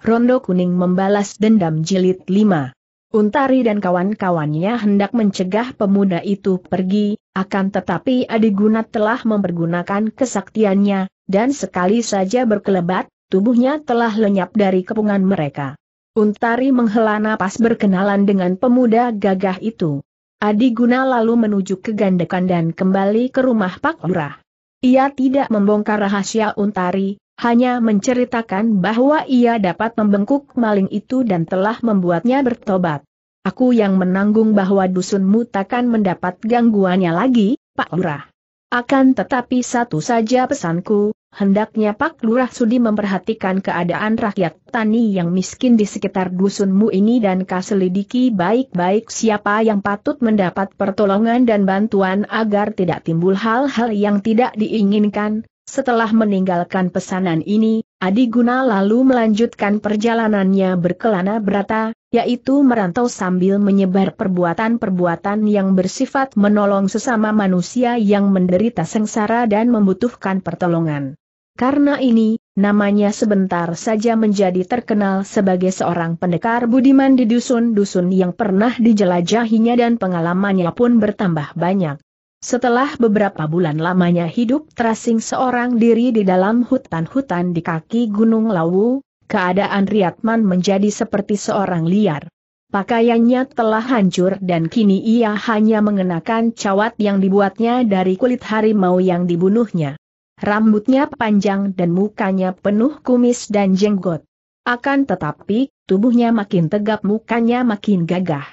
Rondo Kuning membalas dendam jilid 5. Untari dan kawan-kawannya hendak mencegah pemuda itu pergi, akan tetapi Adi Adiguna telah mempergunakan kesaktiannya, dan sekali saja berkelebat, tubuhnya telah lenyap dari kepungan mereka. Untari menghela napas berkenalan dengan pemuda gagah itu. Adi Adiguna lalu menuju ke Gandekan dan kembali ke rumah Pak Lurah. Ia tidak membongkar rahasia Untari, hanya menceritakan bahwa ia dapat membengkuk maling itu dan telah membuatnya bertobat. Aku yang menanggung bahwa dusunmu takkan mendapat gangguannya lagi, Pak Lurah. Akan tetapi satu saja pesanku, hendaknya Pak Lurah sudi memperhatikan keadaan rakyat tani yang miskin di sekitar dusunmu ini dan kaselidiki baik-baik siapa yang patut mendapat pertolongan dan bantuan agar tidak timbul hal-hal yang tidak diinginkan, setelah meninggalkan pesanan ini, Adi Guna lalu melanjutkan perjalanannya berkelana berata, yaitu merantau sambil menyebar perbuatan-perbuatan yang bersifat menolong sesama manusia yang menderita sengsara dan membutuhkan pertolongan. Karena ini, namanya sebentar saja menjadi terkenal sebagai seorang pendekar budiman di dusun-dusun yang pernah dijelajahinya dan pengalamannya pun bertambah banyak. Setelah beberapa bulan lamanya hidup terasing seorang diri di dalam hutan-hutan di kaki Gunung Lawu, keadaan Riatman menjadi seperti seorang liar. Pakaiannya telah hancur dan kini ia hanya mengenakan cawat yang dibuatnya dari kulit harimau yang dibunuhnya. Rambutnya panjang dan mukanya penuh kumis dan jenggot. Akan tetapi, tubuhnya makin tegap mukanya makin gagah.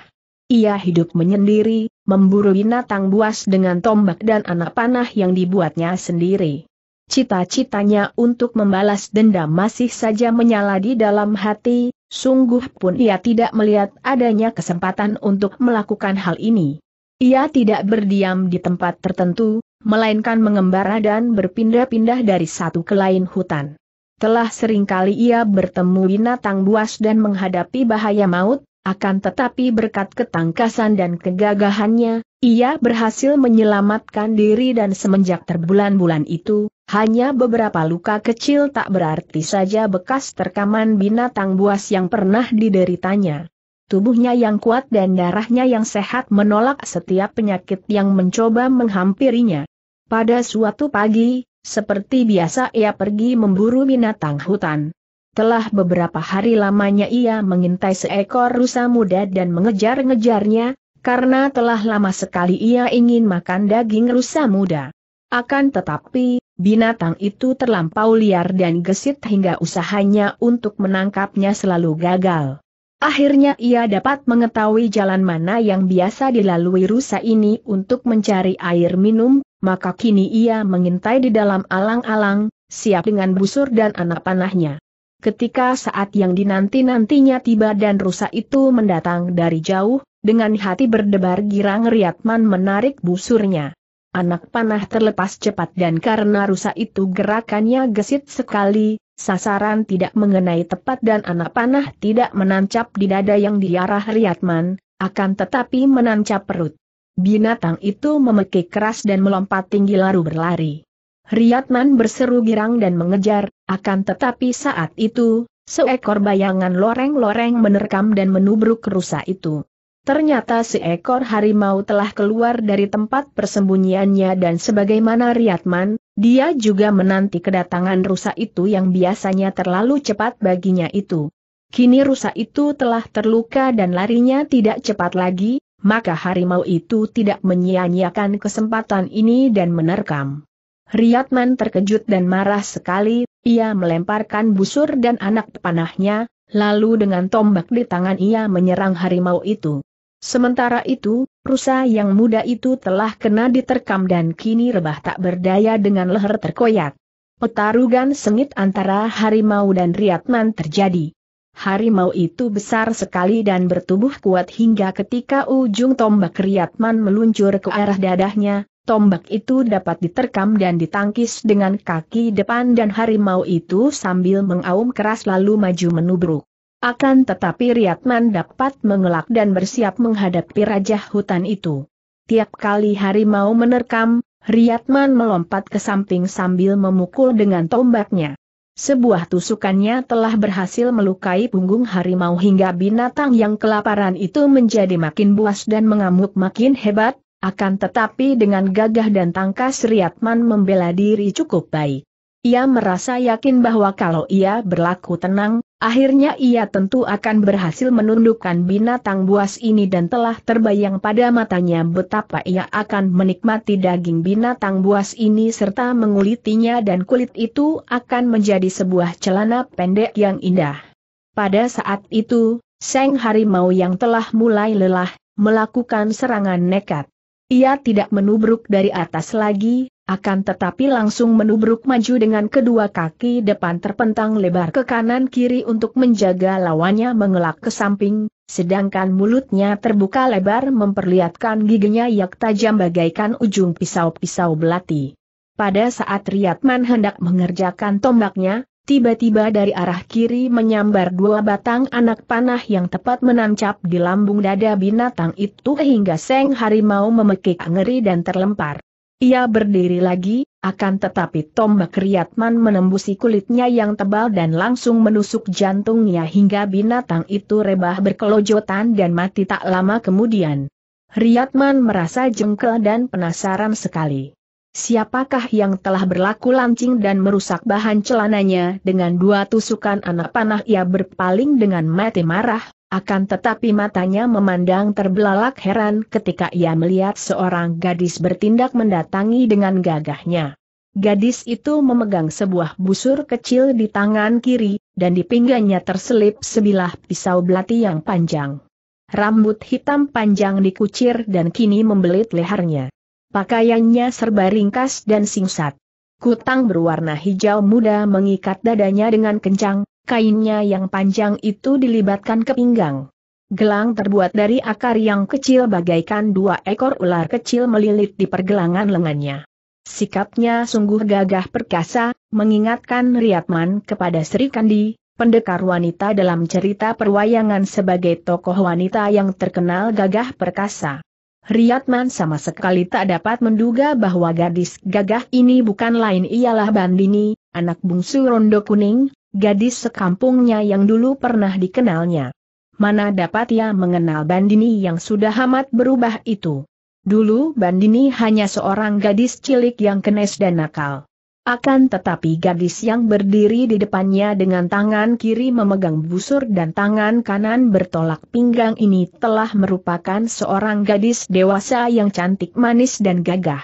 Ia hidup menyendiri, memburu binatang buas dengan tombak dan anak panah yang dibuatnya sendiri. Cita-citanya untuk membalas dendam masih saja menyala di dalam hati, sungguh pun ia tidak melihat adanya kesempatan untuk melakukan hal ini. Ia tidak berdiam di tempat tertentu, melainkan mengembara dan berpindah-pindah dari satu ke lain hutan. Telah seringkali ia bertemu binatang buas dan menghadapi bahaya maut, akan tetapi berkat ketangkasan dan kegagahannya, ia berhasil menyelamatkan diri dan semenjak terbulan-bulan itu, hanya beberapa luka kecil tak berarti saja bekas terkaman binatang buas yang pernah dideritanya. Tubuhnya yang kuat dan darahnya yang sehat menolak setiap penyakit yang mencoba menghampirinya. Pada suatu pagi, seperti biasa ia pergi memburu binatang hutan. Telah beberapa hari lamanya ia mengintai seekor rusa muda dan mengejar-ngejarnya, karena telah lama sekali ia ingin makan daging rusa muda. Akan tetapi, binatang itu terlampau liar dan gesit hingga usahanya untuk menangkapnya selalu gagal. Akhirnya ia dapat mengetahui jalan mana yang biasa dilalui rusa ini untuk mencari air minum, maka kini ia mengintai di dalam alang-alang, siap dengan busur dan anak panahnya. Ketika saat yang dinanti-nantinya tiba dan rusa itu mendatang dari jauh, dengan hati berdebar girang Riatman menarik busurnya. Anak panah terlepas cepat dan karena rusa itu gerakannya gesit sekali, sasaran tidak mengenai tepat dan anak panah tidak menancap di dada yang diarah Riatman, akan tetapi menancap perut. Binatang itu memekik keras dan melompat tinggi lalu berlari. Riyatman berseru girang dan mengejar, akan tetapi saat itu, seekor bayangan loreng-loreng menerkam dan menubruk rusa itu. Ternyata seekor harimau telah keluar dari tempat persembunyiannya dan sebagaimana Riyatman, dia juga menanti kedatangan rusa itu yang biasanya terlalu cepat baginya itu. Kini rusa itu telah terluka dan larinya tidak cepat lagi, maka harimau itu tidak menyia-nyiakan kesempatan ini dan menerkam. Riyadman terkejut dan marah sekali, ia melemparkan busur dan anak panahnya, lalu dengan tombak di tangan ia menyerang harimau itu. Sementara itu, rusa yang muda itu telah kena diterkam dan kini rebah tak berdaya dengan leher terkoyak. Petarugan sengit antara harimau dan Riyadman terjadi. Harimau itu besar sekali dan bertubuh kuat hingga ketika ujung tombak Riyadman meluncur ke arah dadahnya, tombak itu dapat diterkam dan ditangkis dengan kaki depan dan harimau itu sambil mengaum keras lalu maju menubruk. Akan tetapi Riatman dapat mengelak dan bersiap menghadapi Raja Hutan itu. Tiap kali harimau menerkam, Riatman melompat ke samping sambil memukul dengan tombaknya. Sebuah tusukannya telah berhasil melukai punggung harimau hingga binatang yang kelaparan itu menjadi makin buas dan mengamuk makin hebat, akan tetapi dengan gagah dan tangkas Riatman membela diri cukup baik. Ia merasa yakin bahwa kalau ia berlaku tenang, akhirnya ia tentu akan berhasil menundukkan binatang buas ini dan telah terbayang pada matanya betapa ia akan menikmati daging binatang buas ini serta mengulitinya dan kulit itu akan menjadi sebuah celana pendek yang indah. Pada saat itu, Seng Harimau yang telah mulai lelah, melakukan serangan nekat. Ia tidak menubruk dari atas lagi, akan tetapi langsung menubruk maju dengan kedua kaki depan terpentang lebar ke kanan kiri untuk menjaga lawannya mengelak ke samping, sedangkan mulutnya terbuka lebar memperlihatkan giginya yang tajam bagaikan ujung pisau-pisau belati. Pada saat Riyadman hendak mengerjakan tombaknya, tiba-tiba dari arah kiri menyambar dua batang anak panah yang tepat menancap di lambung dada binatang itu hingga Seng Harimau memekik ngeri dan terlempar. Ia berdiri lagi, akan tetapi tombak Riyatman menembusi kulitnya yang tebal dan langsung menusuk jantungnya hingga binatang itu rebah berkelojotan dan mati tak lama kemudian. Riyatman merasa jengkel dan penasaran sekali. Siapakah yang telah berlaku lancing dan merusak bahan celananya dengan dua tusukan anak panah ia berpaling dengan mati marah, akan tetapi matanya memandang terbelalak heran ketika ia melihat seorang gadis bertindak mendatangi dengan gagahnya. Gadis itu memegang sebuah busur kecil di tangan kiri, dan di pinggangnya terselip sebilah pisau belati yang panjang. Rambut hitam panjang dikucir dan kini membelit lehernya. Pakaiannya serba ringkas dan singkat. Kutang berwarna hijau muda mengikat dadanya dengan kencang, kainnya yang panjang itu dilibatkan ke pinggang. Gelang terbuat dari akar yang kecil bagaikan dua ekor ular kecil melilit di pergelangan lengannya. Sikapnya sungguh gagah perkasa, mengingatkan Riatman kepada Sri Kandi, pendekar wanita dalam cerita perwayangan sebagai tokoh wanita yang terkenal gagah perkasa. Riyadman sama sekali tak dapat menduga bahwa gadis gagah ini bukan lain ialah Bandini, anak bungsu Rondo Kuning, gadis sekampungnya yang dulu pernah dikenalnya. Mana dapat ia mengenal Bandini yang sudah amat berubah itu? Dulu Bandini hanya seorang gadis cilik yang kenes dan nakal. Akan tetapi gadis yang berdiri di depannya dengan tangan kiri memegang busur dan tangan kanan bertolak pinggang ini telah merupakan seorang gadis dewasa yang cantik manis dan gagah.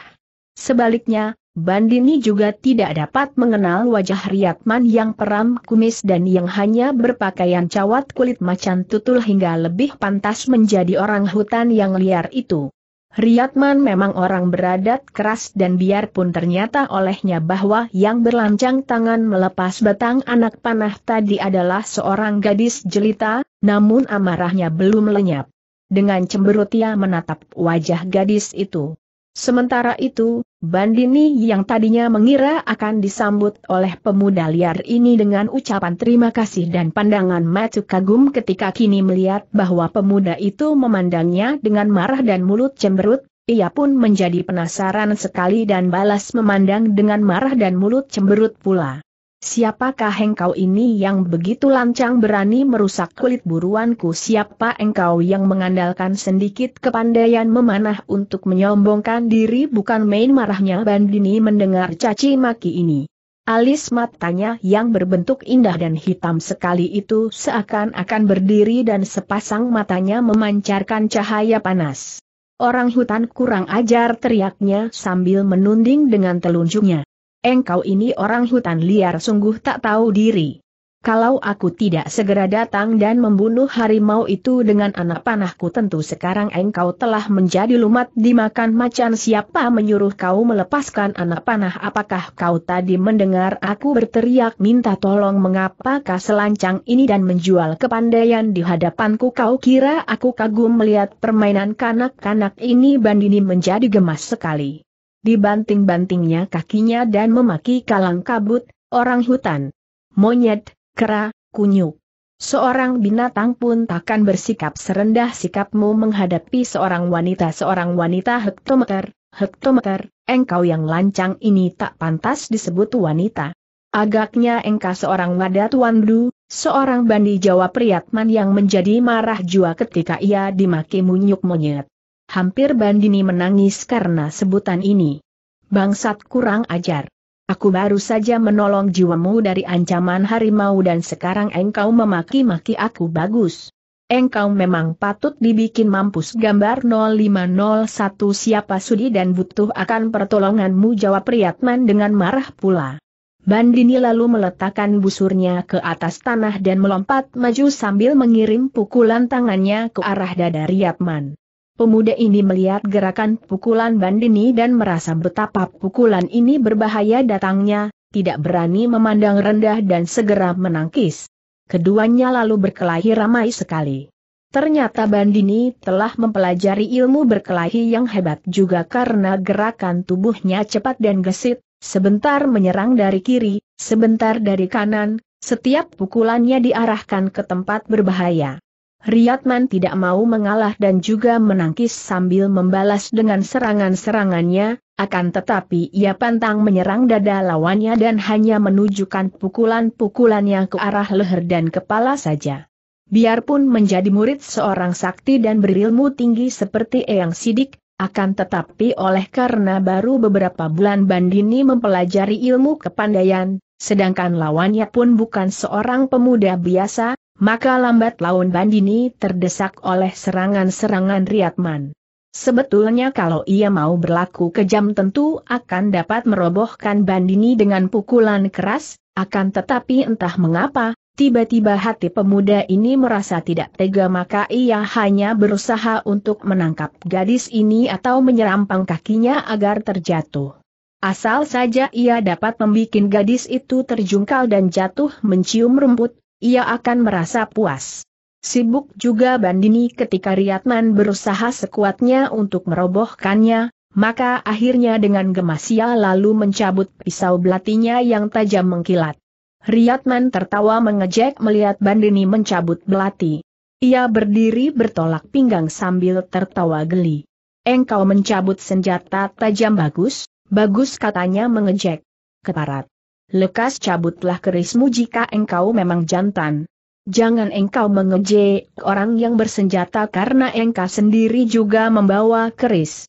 Sebaliknya, Bandini juga tidak dapat mengenal wajah Riyadman yang peram kumis dan yang hanya berpakaian cawat kulit macan tutul hingga lebih pantas menjadi orang hutan yang liar itu. Riyadman memang orang beradat keras dan biarpun ternyata olehnya bahwa yang berlancang tangan melepas batang anak panah tadi adalah seorang gadis jelita, namun amarahnya belum lenyap. Dengan cemberut ia menatap wajah gadis itu. Sementara itu, Bandini yang tadinya mengira akan disambut oleh pemuda liar ini dengan ucapan terima kasih dan pandangan mata kagum ketika kini melihat bahwa pemuda itu memandangnya dengan marah dan mulut cemberut, ia pun menjadi penasaran sekali dan balas memandang dengan marah dan mulut cemberut pula. Siapakah engkau ini yang begitu lancang berani merusak kulit buruanku? Siapa engkau yang mengandalkan sedikit kepandaian memanah untuk menyombongkan diri? Bukan main marahnya Bandini mendengar caci maki ini. Alis matanya yang berbentuk indah dan hitam sekali itu seakan-akan berdiri dan sepasang matanya memancarkan cahaya panas. Orang hutan kurang ajar teriaknya sambil menunding dengan telunjuknya engkau ini orang hutan liar sungguh tak tahu diri. Kalau aku tidak segera datang dan membunuh harimau itu dengan anak panahku tentu sekarang engkau telah menjadi lumat dimakan macan siapa menyuruh kau melepaskan anak panah apakah kau tadi mendengar aku berteriak minta tolong mengapakah selancang ini dan menjual kepandaian di hadapanku kau kira aku kagum melihat permainan kanak-kanak ini bandini menjadi gemas sekali. Dibanting-bantingnya kakinya dan memaki kalang kabut, orang hutan. Monyet, kera, kunyuk. Seorang binatang pun takkan bersikap serendah sikapmu menghadapi seorang wanita seorang wanita hektometer, hektometer, engkau yang lancang ini tak pantas disebut wanita. Agaknya engkau seorang wadat tuan seorang bandi Jawa priatman yang menjadi marah jua ketika ia dimaki munyuk monyet. Hampir Bandini menangis karena sebutan ini. Bangsat kurang ajar. Aku baru saja menolong jiwamu dari ancaman harimau dan sekarang engkau memaki-maki aku bagus. Engkau memang patut dibikin mampus gambar 0501 siapa sudi dan butuh akan pertolonganmu jawab Priyatman dengan marah pula. Bandini lalu meletakkan busurnya ke atas tanah dan melompat maju sambil mengirim pukulan tangannya ke arah dada Riyatman. Pemuda ini melihat gerakan pukulan Bandini dan merasa betapa pukulan ini berbahaya datangnya, tidak berani memandang rendah dan segera menangkis. Keduanya lalu berkelahi ramai sekali. Ternyata Bandini telah mempelajari ilmu berkelahi yang hebat juga karena gerakan tubuhnya cepat dan gesit, sebentar menyerang dari kiri, sebentar dari kanan, setiap pukulannya diarahkan ke tempat berbahaya. Riyadman tidak mau mengalah dan juga menangkis sambil membalas dengan serangan-serangannya, akan tetapi ia pantang menyerang dada lawannya dan hanya menunjukkan pukulan-pukulannya ke arah leher dan kepala saja. Biarpun menjadi murid seorang sakti dan berilmu tinggi seperti Eyang Sidik, akan tetapi oleh karena baru beberapa bulan Bandini mempelajari ilmu kepandaian, sedangkan lawannya pun bukan seorang pemuda biasa, maka lambat laun Bandini terdesak oleh serangan-serangan Riatman. Sebetulnya kalau ia mau berlaku kejam tentu akan dapat merobohkan Bandini dengan pukulan keras, akan tetapi entah mengapa, tiba-tiba hati pemuda ini merasa tidak tega maka ia hanya berusaha untuk menangkap gadis ini atau menyerampang kakinya agar terjatuh. Asal saja ia dapat membuat gadis itu terjungkal dan jatuh mencium rumput, ia akan merasa puas. Sibuk juga Bandini ketika Riatman berusaha sekuatnya untuk merobohkannya, maka akhirnya dengan gemas ia lalu mencabut pisau belatinya yang tajam mengkilat. Riatman tertawa mengejek melihat Bandini mencabut belati. Ia berdiri bertolak pinggang sambil tertawa geli. Engkau mencabut senjata tajam bagus, bagus katanya mengejek. Keparat lekas cabutlah kerismu jika engkau memang jantan. Jangan engkau mengejek orang yang bersenjata karena engkau sendiri juga membawa keris.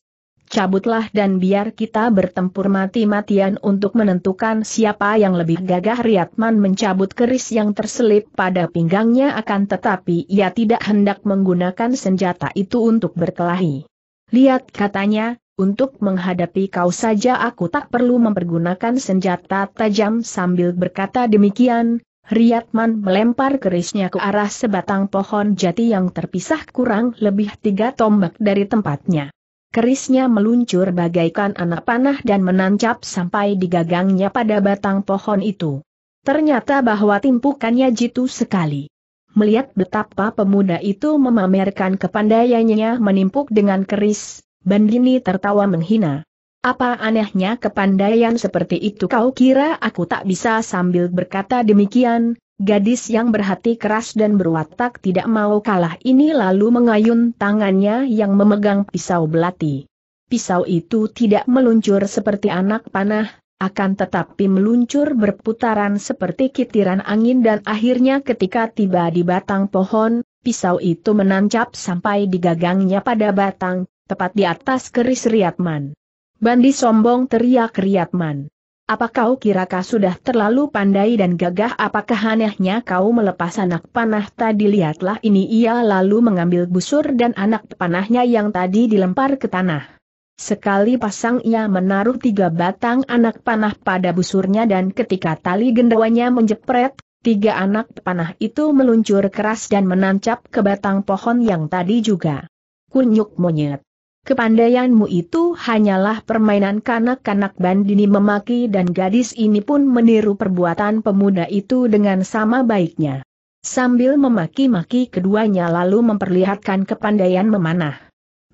Cabutlah dan biar kita bertempur mati-matian untuk menentukan siapa yang lebih gagah Riatman mencabut keris yang terselip pada pinggangnya akan tetapi ia tidak hendak menggunakan senjata itu untuk berkelahi. Lihat katanya, untuk menghadapi kau saja aku tak perlu mempergunakan senjata tajam sambil berkata demikian, Riyatman melempar kerisnya ke arah sebatang pohon jati yang terpisah kurang lebih tiga tombak dari tempatnya. Kerisnya meluncur bagaikan anak panah dan menancap sampai di gagangnya pada batang pohon itu. Ternyata bahwa timpukannya jitu sekali. Melihat betapa pemuda itu memamerkan kepandaiannya menimpuk dengan keris, Bandini tertawa menghina. Apa anehnya kepandaian seperti itu kau kira aku tak bisa sambil berkata demikian, gadis yang berhati keras dan berwatak tidak mau kalah ini lalu mengayun tangannya yang memegang pisau belati. Pisau itu tidak meluncur seperti anak panah, akan tetapi meluncur berputaran seperti kitiran angin dan akhirnya ketika tiba di batang pohon, pisau itu menancap sampai di gagangnya pada batang, tepat di atas keris Riatman. Bandi sombong teriak Riatman. Apa kau kira kau sudah terlalu pandai dan gagah apakah anehnya kau melepas anak panah tadi lihatlah ini ia lalu mengambil busur dan anak panahnya yang tadi dilempar ke tanah. Sekali pasang ia menaruh tiga batang anak panah pada busurnya dan ketika tali gendawanya menjepret, tiga anak panah itu meluncur keras dan menancap ke batang pohon yang tadi juga. Kunyuk monyet. Kepandaianmu itu hanyalah permainan kanak-kanak Bandini memaki dan gadis ini pun meniru perbuatan pemuda itu dengan sama baiknya. Sambil memaki-maki keduanya lalu memperlihatkan kepandaian memanah.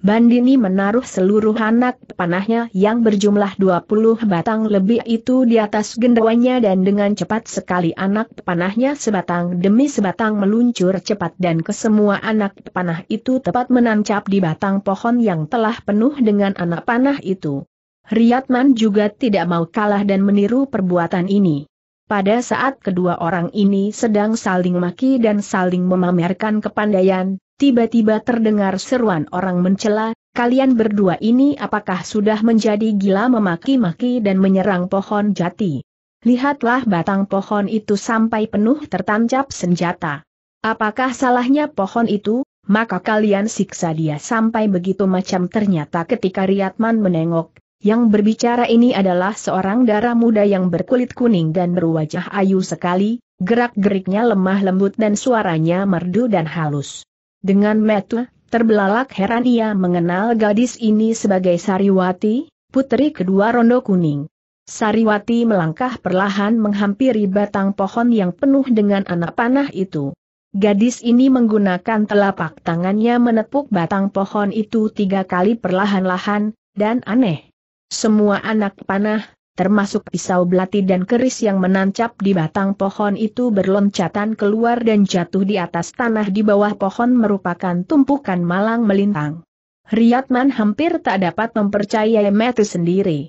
Bandini menaruh seluruh anak panahnya yang berjumlah 20 batang lebih itu di atas gendawanya dan dengan cepat sekali anak panahnya sebatang demi sebatang meluncur cepat dan kesemua anak panah itu tepat menancap di batang pohon yang telah penuh dengan anak panah itu. Riyadman juga tidak mau kalah dan meniru perbuatan ini. Pada saat kedua orang ini sedang saling maki dan saling memamerkan kepandaian, tiba-tiba terdengar seruan orang mencela, kalian berdua ini apakah sudah menjadi gila memaki-maki dan menyerang pohon jati. Lihatlah batang pohon itu sampai penuh tertancap senjata. Apakah salahnya pohon itu, maka kalian siksa dia sampai begitu macam ternyata ketika Riyadman menengok, yang berbicara ini adalah seorang darah muda yang berkulit kuning dan berwajah ayu sekali, gerak-geriknya lemah lembut dan suaranya merdu dan halus. Dengan metu, terbelalak heran ia mengenal gadis ini sebagai Sariwati, putri kedua Rondo Kuning. Sariwati melangkah perlahan menghampiri batang pohon yang penuh dengan anak panah itu. Gadis ini menggunakan telapak tangannya menepuk batang pohon itu tiga kali perlahan-lahan, dan aneh. Semua anak panah, termasuk pisau belati dan keris yang menancap di batang pohon itu berloncatan keluar dan jatuh di atas tanah di bawah pohon merupakan tumpukan malang melintang. Riyadman hampir tak dapat mempercayai Matthew sendiri.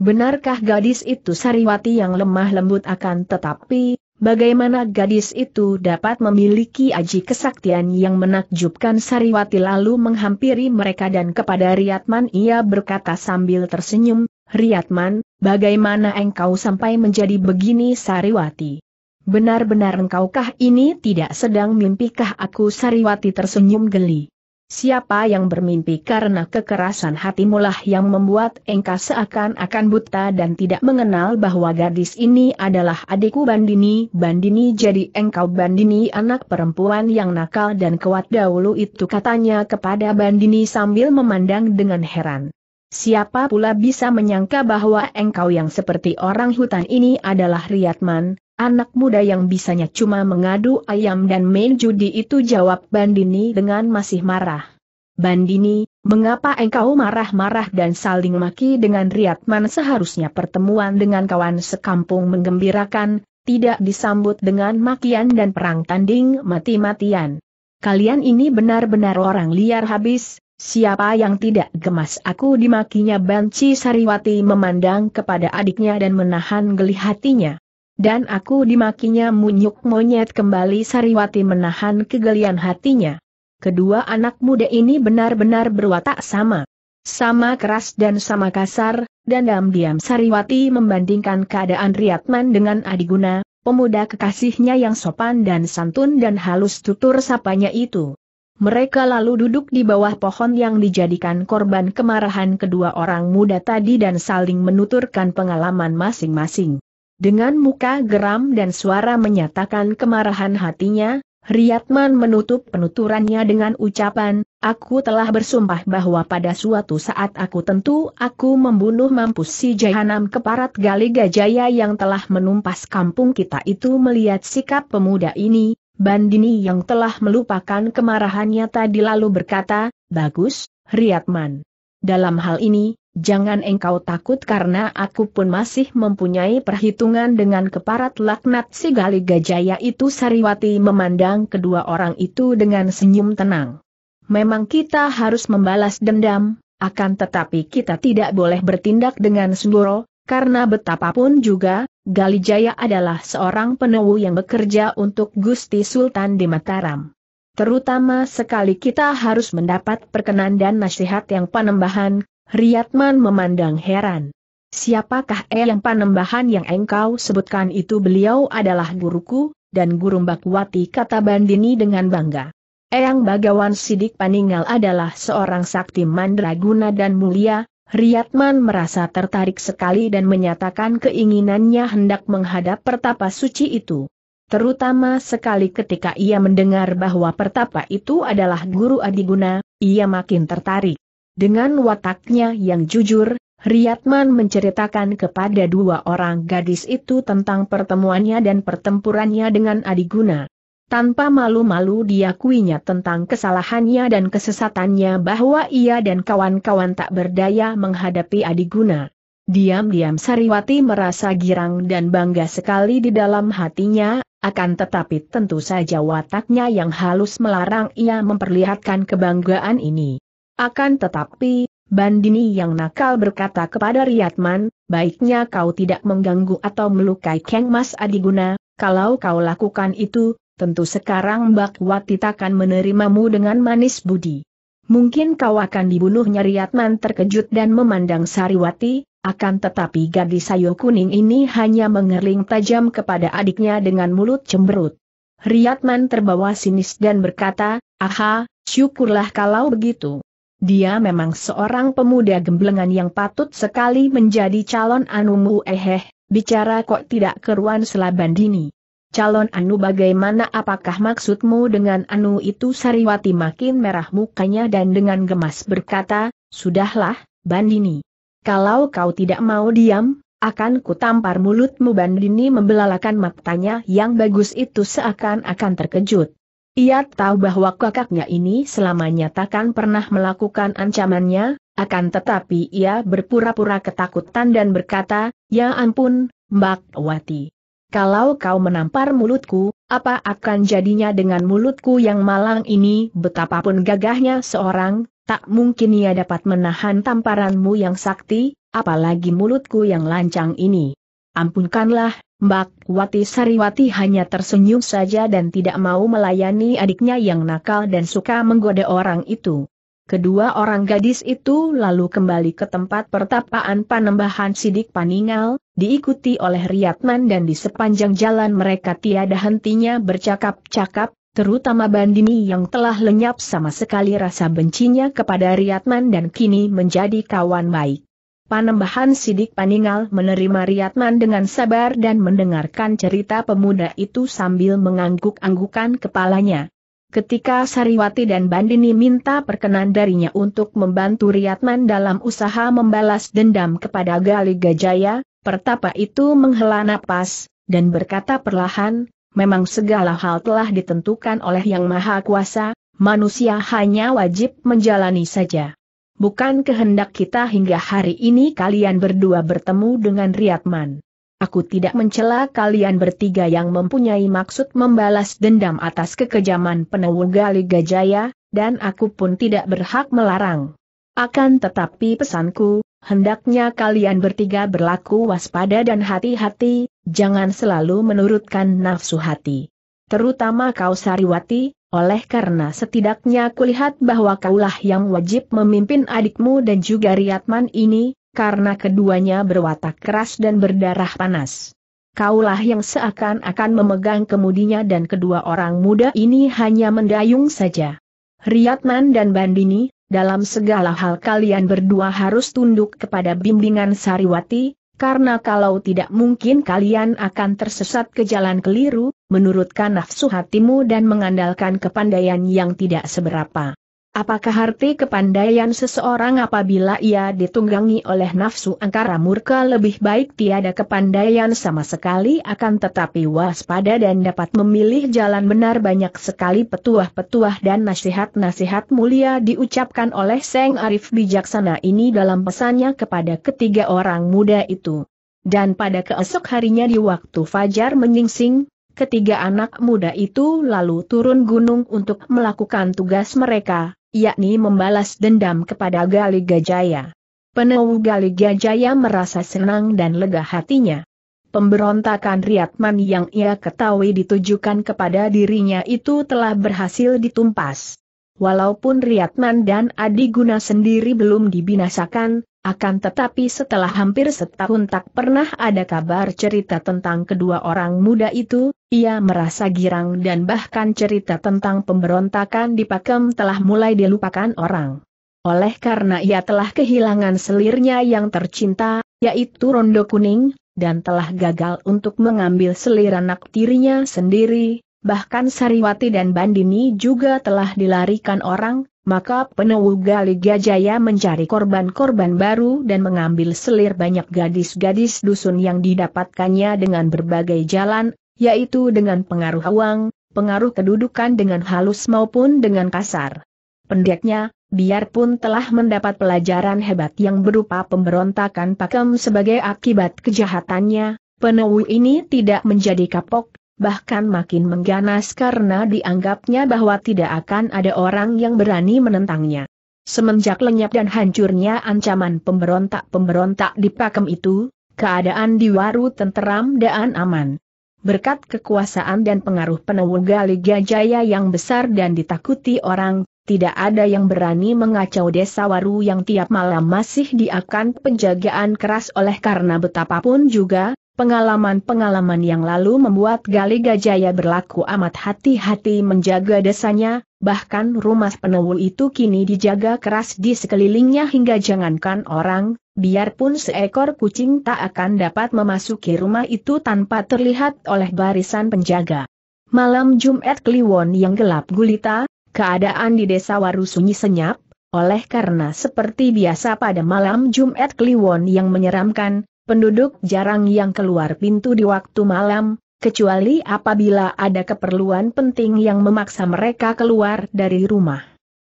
Benarkah gadis itu Sariwati yang lemah lembut akan tetapi, bagaimana gadis itu dapat memiliki aji kesaktian yang menakjubkan Sariwati lalu menghampiri mereka dan kepada Riyadman ia berkata sambil tersenyum, Riatman, bagaimana engkau sampai menjadi begini Sariwati? Benar-benar engkaukah ini tidak sedang mimpikah aku Sariwati tersenyum geli. Siapa yang bermimpi karena kekerasan hatimulah yang membuat engkau seakan-akan buta dan tidak mengenal bahwa gadis ini adalah adikku Bandini. Bandini jadi engkau Bandini anak perempuan yang nakal dan kuat dahulu itu katanya kepada Bandini sambil memandang dengan heran. Siapa pula bisa menyangka bahwa engkau yang seperti orang hutan ini adalah Riyadman, anak muda yang bisanya cuma mengadu ayam dan main judi itu jawab Bandini dengan masih marah. Bandini, mengapa engkau marah-marah dan saling maki dengan Riyadman seharusnya pertemuan dengan kawan sekampung menggembirakan, tidak disambut dengan makian dan perang tanding mati-matian. Kalian ini benar-benar orang liar habis, Siapa yang tidak gemas aku dimakinya Banci Sariwati memandang kepada adiknya dan menahan geli hatinya. Dan aku dimakinya munyuk monyet kembali Sariwati menahan kegelian hatinya. Kedua anak muda ini benar-benar berwatak sama. Sama keras dan sama kasar, dan diam diam Sariwati membandingkan keadaan Riatman dengan Adiguna, pemuda kekasihnya yang sopan dan santun dan halus tutur sapanya itu. Mereka lalu duduk di bawah pohon yang dijadikan korban kemarahan kedua orang muda tadi dan saling menuturkan pengalaman masing-masing. Dengan muka geram dan suara menyatakan kemarahan hatinya, Riyatman menutup penuturannya dengan ucapan, Aku telah bersumpah bahwa pada suatu saat aku tentu aku membunuh mampus si Jahanam keparat Gali Gajaya yang telah menumpas kampung kita itu melihat sikap pemuda ini, Bandini yang telah melupakan kemarahannya tadi lalu berkata, Bagus, Riatman. Dalam hal ini, jangan engkau takut karena aku pun masih mempunyai perhitungan dengan keparat laknat si Gali Gajaya itu Sariwati memandang kedua orang itu dengan senyum tenang. Memang kita harus membalas dendam, akan tetapi kita tidak boleh bertindak dengan sungguh, karena betapapun juga, Galijaya adalah seorang penewu yang bekerja untuk Gusti Sultan di Mataram. Terutama sekali kita harus mendapat perkenan dan nasihat yang panembahan, Riyatman memandang heran. Siapakah eh yang panembahan yang engkau sebutkan itu beliau adalah guruku, dan guru Mbakwati, kata Bandini dengan bangga. Eyang Bagawan Sidik Paningal adalah seorang sakti mandraguna dan mulia, Riyadman merasa tertarik sekali dan menyatakan keinginannya hendak menghadap pertapa suci itu. Terutama sekali ketika ia mendengar bahwa pertapa itu adalah guru adiguna, ia makin tertarik. Dengan wataknya yang jujur, Riyadman menceritakan kepada dua orang gadis itu tentang pertemuannya dan pertempurannya dengan adiguna. Tanpa malu-malu diakuinya tentang kesalahannya dan kesesatannya bahwa ia dan kawan-kawan tak berdaya menghadapi Adiguna. Diam-diam Sariwati merasa girang dan bangga sekali di dalam hatinya, akan tetapi tentu saja wataknya yang halus melarang ia memperlihatkan kebanggaan ini. Akan tetapi, Bandini yang nakal berkata kepada Riyatman, baiknya kau tidak mengganggu atau melukai Keng Mas Adiguna, kalau kau lakukan itu, tentu sekarang Mbak Wati takkan menerimamu dengan manis budi. Mungkin kau akan dibunuh Nyariatman terkejut dan memandang Sariwati, akan tetapi gadis sayur kuning ini hanya mengerling tajam kepada adiknya dengan mulut cemberut. Riatman terbawa sinis dan berkata, aha, syukurlah kalau begitu. Dia memang seorang pemuda gemblengan yang patut sekali menjadi calon anumu eheh, eh, bicara kok tidak keruan selaban dini. Calon Anu bagaimana apakah maksudmu dengan Anu itu Sariwati makin merah mukanya dan dengan gemas berkata, Sudahlah, Bandini. Kalau kau tidak mau diam, akan kutampar mulutmu Bandini membelalakan matanya yang bagus itu seakan-akan terkejut. Ia tahu bahwa kakaknya ini selamanya takkan pernah melakukan ancamannya, akan tetapi ia berpura-pura ketakutan dan berkata, Ya ampun, Mbak Wati kalau kau menampar mulutku, apa akan jadinya dengan mulutku yang malang ini betapapun gagahnya seorang, tak mungkin ia dapat menahan tamparanmu yang sakti, apalagi mulutku yang lancang ini. Ampunkanlah, Mbak Wati Sariwati hanya tersenyum saja dan tidak mau melayani adiknya yang nakal dan suka menggoda orang itu. Kedua orang gadis itu lalu kembali ke tempat pertapaan panembahan sidik paningal, diikuti oleh Riatman dan di sepanjang jalan mereka tiada hentinya bercakap-cakap, terutama Bandini yang telah lenyap sama sekali rasa bencinya kepada Riatman dan kini menjadi kawan baik. Panembahan Sidik Paningal menerima Riatman dengan sabar dan mendengarkan cerita pemuda itu sambil mengangguk-anggukan kepalanya. Ketika Sariwati dan Bandini minta perkenan darinya untuk membantu Riatman dalam usaha membalas dendam kepada Gali Gajaya, Pertapa itu menghela napas, dan berkata perlahan, memang segala hal telah ditentukan oleh Yang Maha Kuasa, manusia hanya wajib menjalani saja. Bukan kehendak kita hingga hari ini kalian berdua bertemu dengan Riyadman. Aku tidak mencela kalian bertiga yang mempunyai maksud membalas dendam atas kekejaman penewugali Gali Gajaya, dan aku pun tidak berhak melarang. Akan tetapi pesanku, hendaknya kalian bertiga berlaku waspada dan hati-hati, jangan selalu menurutkan nafsu hati. Terutama kau Sariwati, oleh karena setidaknya kulihat bahwa kaulah yang wajib memimpin adikmu dan juga Riyatman ini, karena keduanya berwatak keras dan berdarah panas. Kaulah yang seakan-akan memegang kemudinya dan kedua orang muda ini hanya mendayung saja. Riyatman dan Bandini, dalam segala hal kalian berdua harus tunduk kepada bimbingan Sariwati, karena kalau tidak mungkin kalian akan tersesat ke jalan keliru, menurutkan nafsu hatimu dan mengandalkan kepandaian yang tidak seberapa. Apakah arti kepandaian seseorang apabila ia ditunggangi oleh nafsu angkara murka lebih baik tiada kepandaian sama sekali akan tetapi waspada dan dapat memilih jalan benar banyak sekali petuah-petuah dan nasihat-nasihat mulia diucapkan oleh Seng Arif bijaksana ini dalam pesannya kepada ketiga orang muda itu. Dan pada keesok harinya di waktu fajar menyingsing, ketiga anak muda itu lalu turun gunung untuk melakukan tugas mereka, yakni membalas dendam kepada Gali Gajaya. Penewu Gali Gajaya merasa senang dan lega hatinya. Pemberontakan Riatman yang ia ketahui ditujukan kepada dirinya itu telah berhasil ditumpas. Walaupun Riatman dan Adi Guna sendiri belum dibinasakan, akan tetapi setelah hampir setahun tak pernah ada kabar cerita tentang kedua orang muda itu, ia merasa girang dan bahkan cerita tentang pemberontakan di Pakem telah mulai dilupakan orang. Oleh karena ia telah kehilangan selirnya yang tercinta, yaitu Rondo Kuning, dan telah gagal untuk mengambil selir anak tirinya sendiri, bahkan Sariwati dan Bandini juga telah dilarikan orang, maka penuh Gali Gajaya mencari korban-korban baru dan mengambil selir banyak gadis-gadis dusun yang didapatkannya dengan berbagai jalan, yaitu dengan pengaruh uang, pengaruh kedudukan dengan halus maupun dengan kasar. Pendeknya, biarpun telah mendapat pelajaran hebat yang berupa pemberontakan pakem sebagai akibat kejahatannya, Penewu ini tidak menjadi kapok, bahkan makin mengganas karena dianggapnya bahwa tidak akan ada orang yang berani menentangnya. Semenjak lenyap dan hancurnya ancaman pemberontak-pemberontak di pakem itu, keadaan di Waru tenteram dan aman. Berkat kekuasaan dan pengaruh penemu Liga Jaya yang besar dan ditakuti orang, tidak ada yang berani mengacau desa Waru yang tiap malam masih diakan penjagaan keras oleh karena betapapun juga, Pengalaman-pengalaman yang lalu membuat Gali Gajaya berlaku amat hati-hati menjaga desanya, bahkan rumah penewul itu kini dijaga keras di sekelilingnya hingga jangankan orang, biarpun seekor kucing tak akan dapat memasuki rumah itu tanpa terlihat oleh barisan penjaga. Malam Jumat Kliwon yang gelap gulita, keadaan di desa Waru sunyi senyap, oleh karena seperti biasa pada malam Jumat Kliwon yang menyeramkan, Penduduk jarang yang keluar pintu di waktu malam, kecuali apabila ada keperluan penting yang memaksa mereka keluar dari rumah.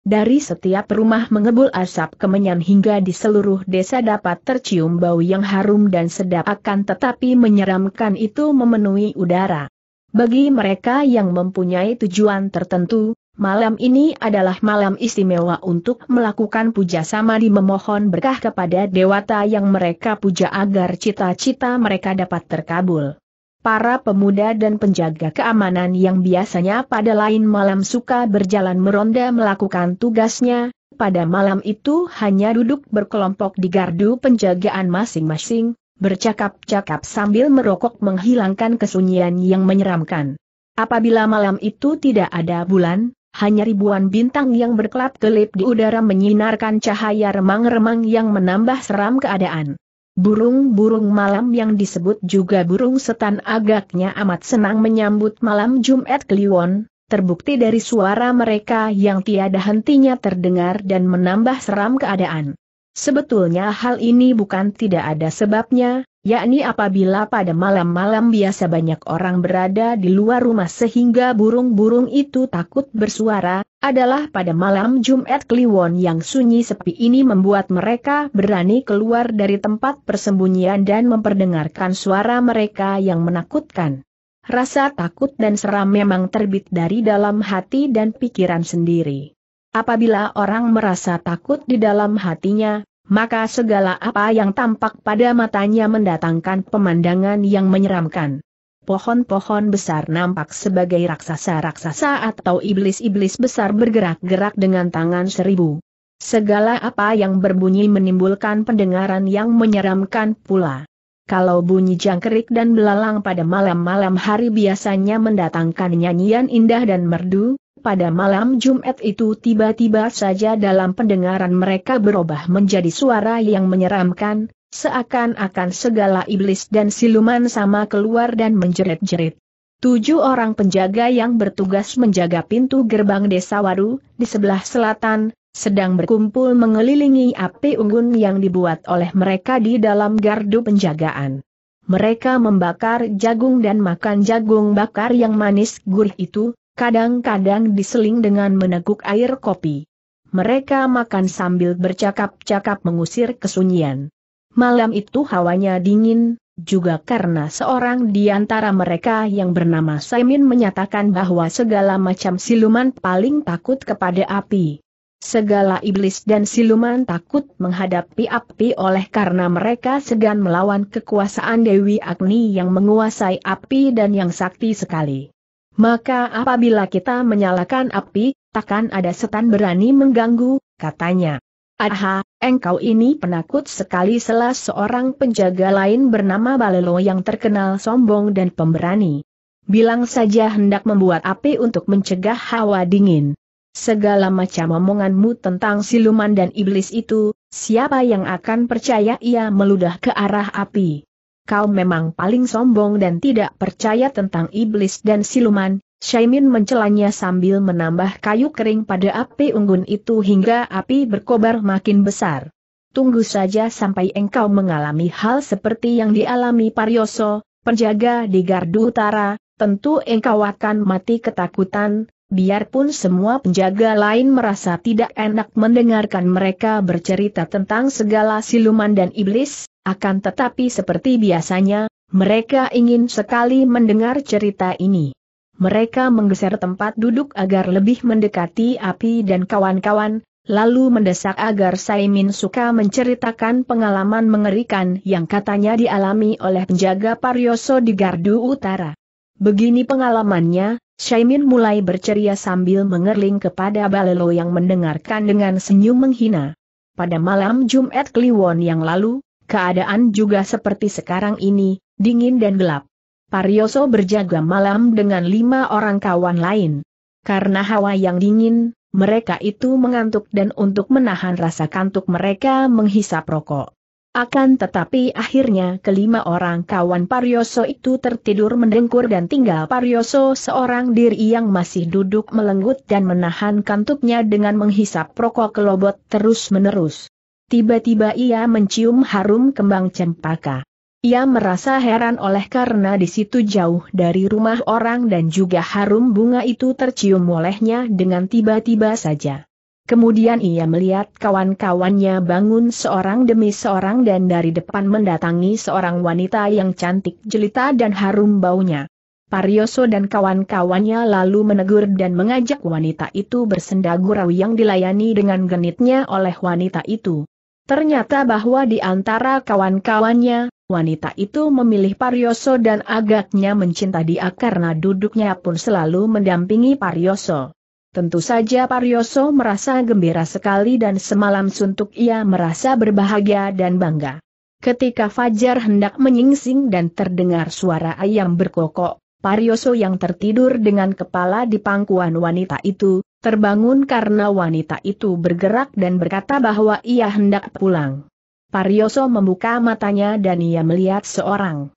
Dari setiap rumah mengebul asap kemenyan hingga di seluruh desa dapat tercium bau yang harum dan sedap akan tetapi menyeramkan itu memenuhi udara. Bagi mereka yang mempunyai tujuan tertentu, Malam ini adalah malam istimewa untuk melakukan puja sama di memohon berkah kepada dewata yang mereka puja agar cita-cita mereka dapat terkabul. Para pemuda dan penjaga keamanan yang biasanya pada lain malam suka berjalan meronda melakukan tugasnya, pada malam itu hanya duduk berkelompok di gardu penjagaan masing-masing, bercakap-cakap sambil merokok menghilangkan kesunyian yang menyeramkan. Apabila malam itu tidak ada bulan, hanya ribuan bintang yang berkelap-kelip di udara menyinarkan cahaya remang-remang yang menambah seram keadaan. Burung-burung malam yang disebut juga burung setan agaknya amat senang menyambut malam Jumat Kliwon, terbukti dari suara mereka yang tiada hentinya terdengar dan menambah seram keadaan. Sebetulnya hal ini bukan tidak ada sebabnya, yakni apabila pada malam-malam biasa banyak orang berada di luar rumah sehingga burung-burung itu takut bersuara, adalah pada malam Jumat Kliwon yang sunyi sepi ini membuat mereka berani keluar dari tempat persembunyian dan memperdengarkan suara mereka yang menakutkan. Rasa takut dan seram memang terbit dari dalam hati dan pikiran sendiri. Apabila orang merasa takut di dalam hatinya, maka segala apa yang tampak pada matanya mendatangkan pemandangan yang menyeramkan. Pohon-pohon besar nampak sebagai raksasa-raksasa atau iblis-iblis besar bergerak-gerak dengan tangan seribu. Segala apa yang berbunyi menimbulkan pendengaran yang menyeramkan pula. Kalau bunyi jangkrik dan belalang pada malam-malam hari biasanya mendatangkan nyanyian indah dan merdu, pada malam Jumat itu tiba-tiba saja dalam pendengaran mereka berubah menjadi suara yang menyeramkan, seakan-akan segala iblis dan siluman sama keluar dan menjerit-jerit. Tujuh orang penjaga yang bertugas menjaga pintu gerbang desa Waru, di sebelah selatan, sedang berkumpul mengelilingi api unggun yang dibuat oleh mereka di dalam gardu penjagaan. Mereka membakar jagung dan makan jagung bakar yang manis gurih itu, kadang-kadang diseling dengan meneguk air kopi. Mereka makan sambil bercakap-cakap mengusir kesunyian. Malam itu hawanya dingin, juga karena seorang di antara mereka yang bernama Saimin menyatakan bahwa segala macam siluman paling takut kepada api. Segala iblis dan siluman takut menghadapi api oleh karena mereka segan melawan kekuasaan Dewi Agni yang menguasai api dan yang sakti sekali. Maka apabila kita menyalakan api, takkan ada setan berani mengganggu, katanya. Aha, engkau ini penakut sekali selas seorang penjaga lain bernama Balelo yang terkenal sombong dan pemberani. Bilang saja hendak membuat api untuk mencegah hawa dingin. Segala macam omonganmu tentang siluman dan iblis itu, siapa yang akan percaya ia meludah ke arah api? kau memang paling sombong dan tidak percaya tentang iblis dan siluman, Syaimin mencelanya sambil menambah kayu kering pada api unggun itu hingga api berkobar makin besar. Tunggu saja sampai engkau mengalami hal seperti yang dialami Paryoso, penjaga di Gardu Utara, tentu engkau akan mati ketakutan, biarpun semua penjaga lain merasa tidak enak mendengarkan mereka bercerita tentang segala siluman dan iblis, akan tetapi seperti biasanya, mereka ingin sekali mendengar cerita ini. Mereka menggeser tempat duduk agar lebih mendekati api dan kawan-kawan, lalu mendesak agar Saimin suka menceritakan pengalaman mengerikan yang katanya dialami oleh penjaga Parioso di Gardu Utara. Begini pengalamannya, Saimin mulai berceria sambil mengerling kepada Balelo yang mendengarkan dengan senyum menghina. Pada malam Jumat Kliwon yang lalu, Keadaan juga seperti sekarang ini, dingin dan gelap. Parioso berjaga malam dengan lima orang kawan lain. Karena hawa yang dingin, mereka itu mengantuk dan untuk menahan rasa kantuk mereka menghisap rokok. Akan tetapi akhirnya kelima orang kawan Parioso itu tertidur mendengkur dan tinggal Parioso seorang diri yang masih duduk melenggut dan menahan kantuknya dengan menghisap rokok kelobot terus-menerus. Tiba-tiba ia mencium harum kembang cempaka. Ia merasa heran oleh karena di situ jauh dari rumah orang dan juga harum bunga itu tercium olehnya dengan tiba-tiba saja. Kemudian ia melihat kawan-kawannya bangun seorang demi seorang dan dari depan mendatangi seorang wanita yang cantik jelita dan harum baunya. Parioso dan kawan-kawannya lalu menegur dan mengajak wanita itu bersenda gurau yang dilayani dengan genitnya oleh wanita itu. Ternyata bahwa di antara kawan-kawannya, wanita itu memilih Parioso dan agaknya mencinta dia karena duduknya pun selalu mendampingi Parioso. Tentu saja Parioso merasa gembira sekali dan semalam suntuk ia merasa berbahagia dan bangga. Ketika Fajar hendak menyingsing dan terdengar suara ayam berkokok, Parioso yang tertidur dengan kepala di pangkuan wanita itu, terbangun karena wanita itu bergerak dan berkata bahwa ia hendak pulang. Parioso membuka matanya dan ia melihat seorang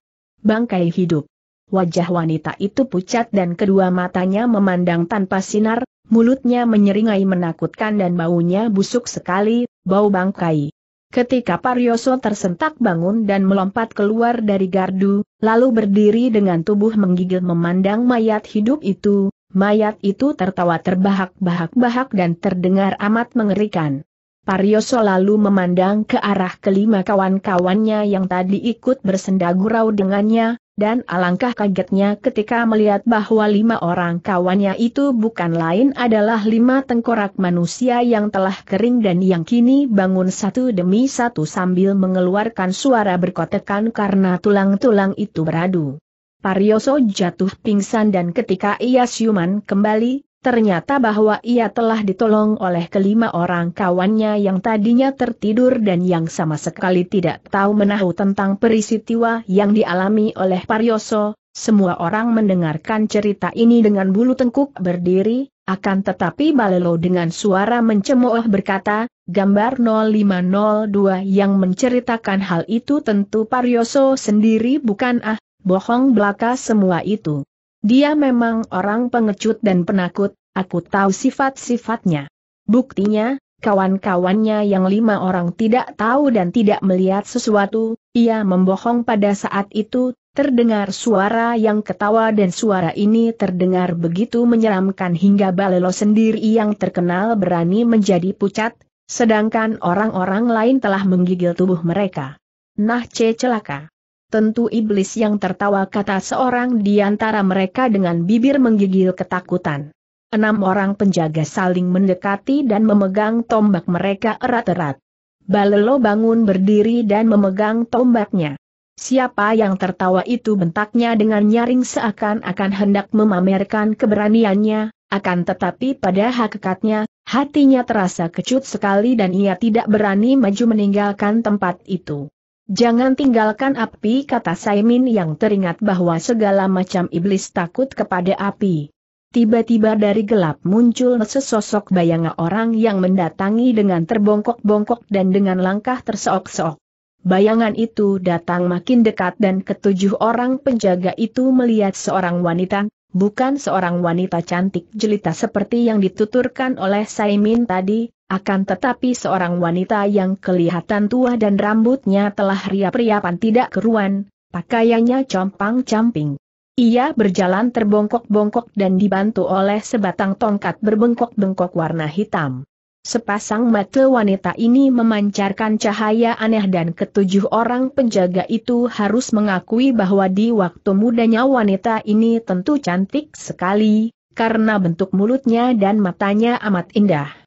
bangkai hidup. Wajah wanita itu pucat dan kedua matanya memandang tanpa sinar, mulutnya menyeringai menakutkan dan baunya busuk sekali, bau bangkai. Ketika Parioso tersentak bangun dan melompat keluar dari gardu, lalu berdiri dengan tubuh menggigil memandang mayat hidup itu, Mayat itu tertawa terbahak-bahak-bahak dan terdengar amat mengerikan. Parioso lalu memandang ke arah kelima kawan-kawannya yang tadi ikut bersenda gurau dengannya, dan alangkah kagetnya ketika melihat bahwa lima orang kawannya itu bukan lain adalah lima tengkorak manusia yang telah kering dan yang kini bangun satu demi satu sambil mengeluarkan suara berkotekan karena tulang-tulang itu beradu. Parioso jatuh pingsan dan ketika ia siuman kembali, ternyata bahwa ia telah ditolong oleh kelima orang kawannya yang tadinya tertidur dan yang sama sekali tidak tahu menahu tentang peristiwa yang dialami oleh Parioso. Semua orang mendengarkan cerita ini dengan bulu tengkuk berdiri, akan tetapi Balelo dengan suara mencemooh berkata, gambar 0502 yang menceritakan hal itu tentu Parioso sendiri bukan ah, bohong belaka semua itu. Dia memang orang pengecut dan penakut, aku tahu sifat-sifatnya. Buktinya, kawan-kawannya yang lima orang tidak tahu dan tidak melihat sesuatu, ia membohong pada saat itu, terdengar suara yang ketawa dan suara ini terdengar begitu menyeramkan hingga Balelo sendiri yang terkenal berani menjadi pucat, sedangkan orang-orang lain telah menggigil tubuh mereka. Nah C celaka. Tentu iblis yang tertawa kata seorang di antara mereka dengan bibir menggigil ketakutan. Enam orang penjaga saling mendekati dan memegang tombak mereka erat-erat. Balelo bangun berdiri dan memegang tombaknya. Siapa yang tertawa itu bentaknya dengan nyaring seakan-akan hendak memamerkan keberaniannya, akan tetapi pada hakikatnya, hatinya terasa kecut sekali dan ia tidak berani maju meninggalkan tempat itu. Jangan tinggalkan api kata Saimin yang teringat bahwa segala macam iblis takut kepada api. Tiba-tiba dari gelap muncul sesosok bayangan orang yang mendatangi dengan terbongkok-bongkok dan dengan langkah terseok-seok. Bayangan itu datang makin dekat dan ketujuh orang penjaga itu melihat seorang wanita, bukan seorang wanita cantik jelita seperti yang dituturkan oleh Saimin tadi, akan tetapi seorang wanita yang kelihatan tua dan rambutnya telah riap-riapan tidak keruan, pakaiannya compang-camping. Ia berjalan terbongkok-bongkok dan dibantu oleh sebatang tongkat berbengkok-bengkok warna hitam. Sepasang mata wanita ini memancarkan cahaya aneh dan ketujuh orang penjaga itu harus mengakui bahwa di waktu mudanya wanita ini tentu cantik sekali, karena bentuk mulutnya dan matanya amat indah.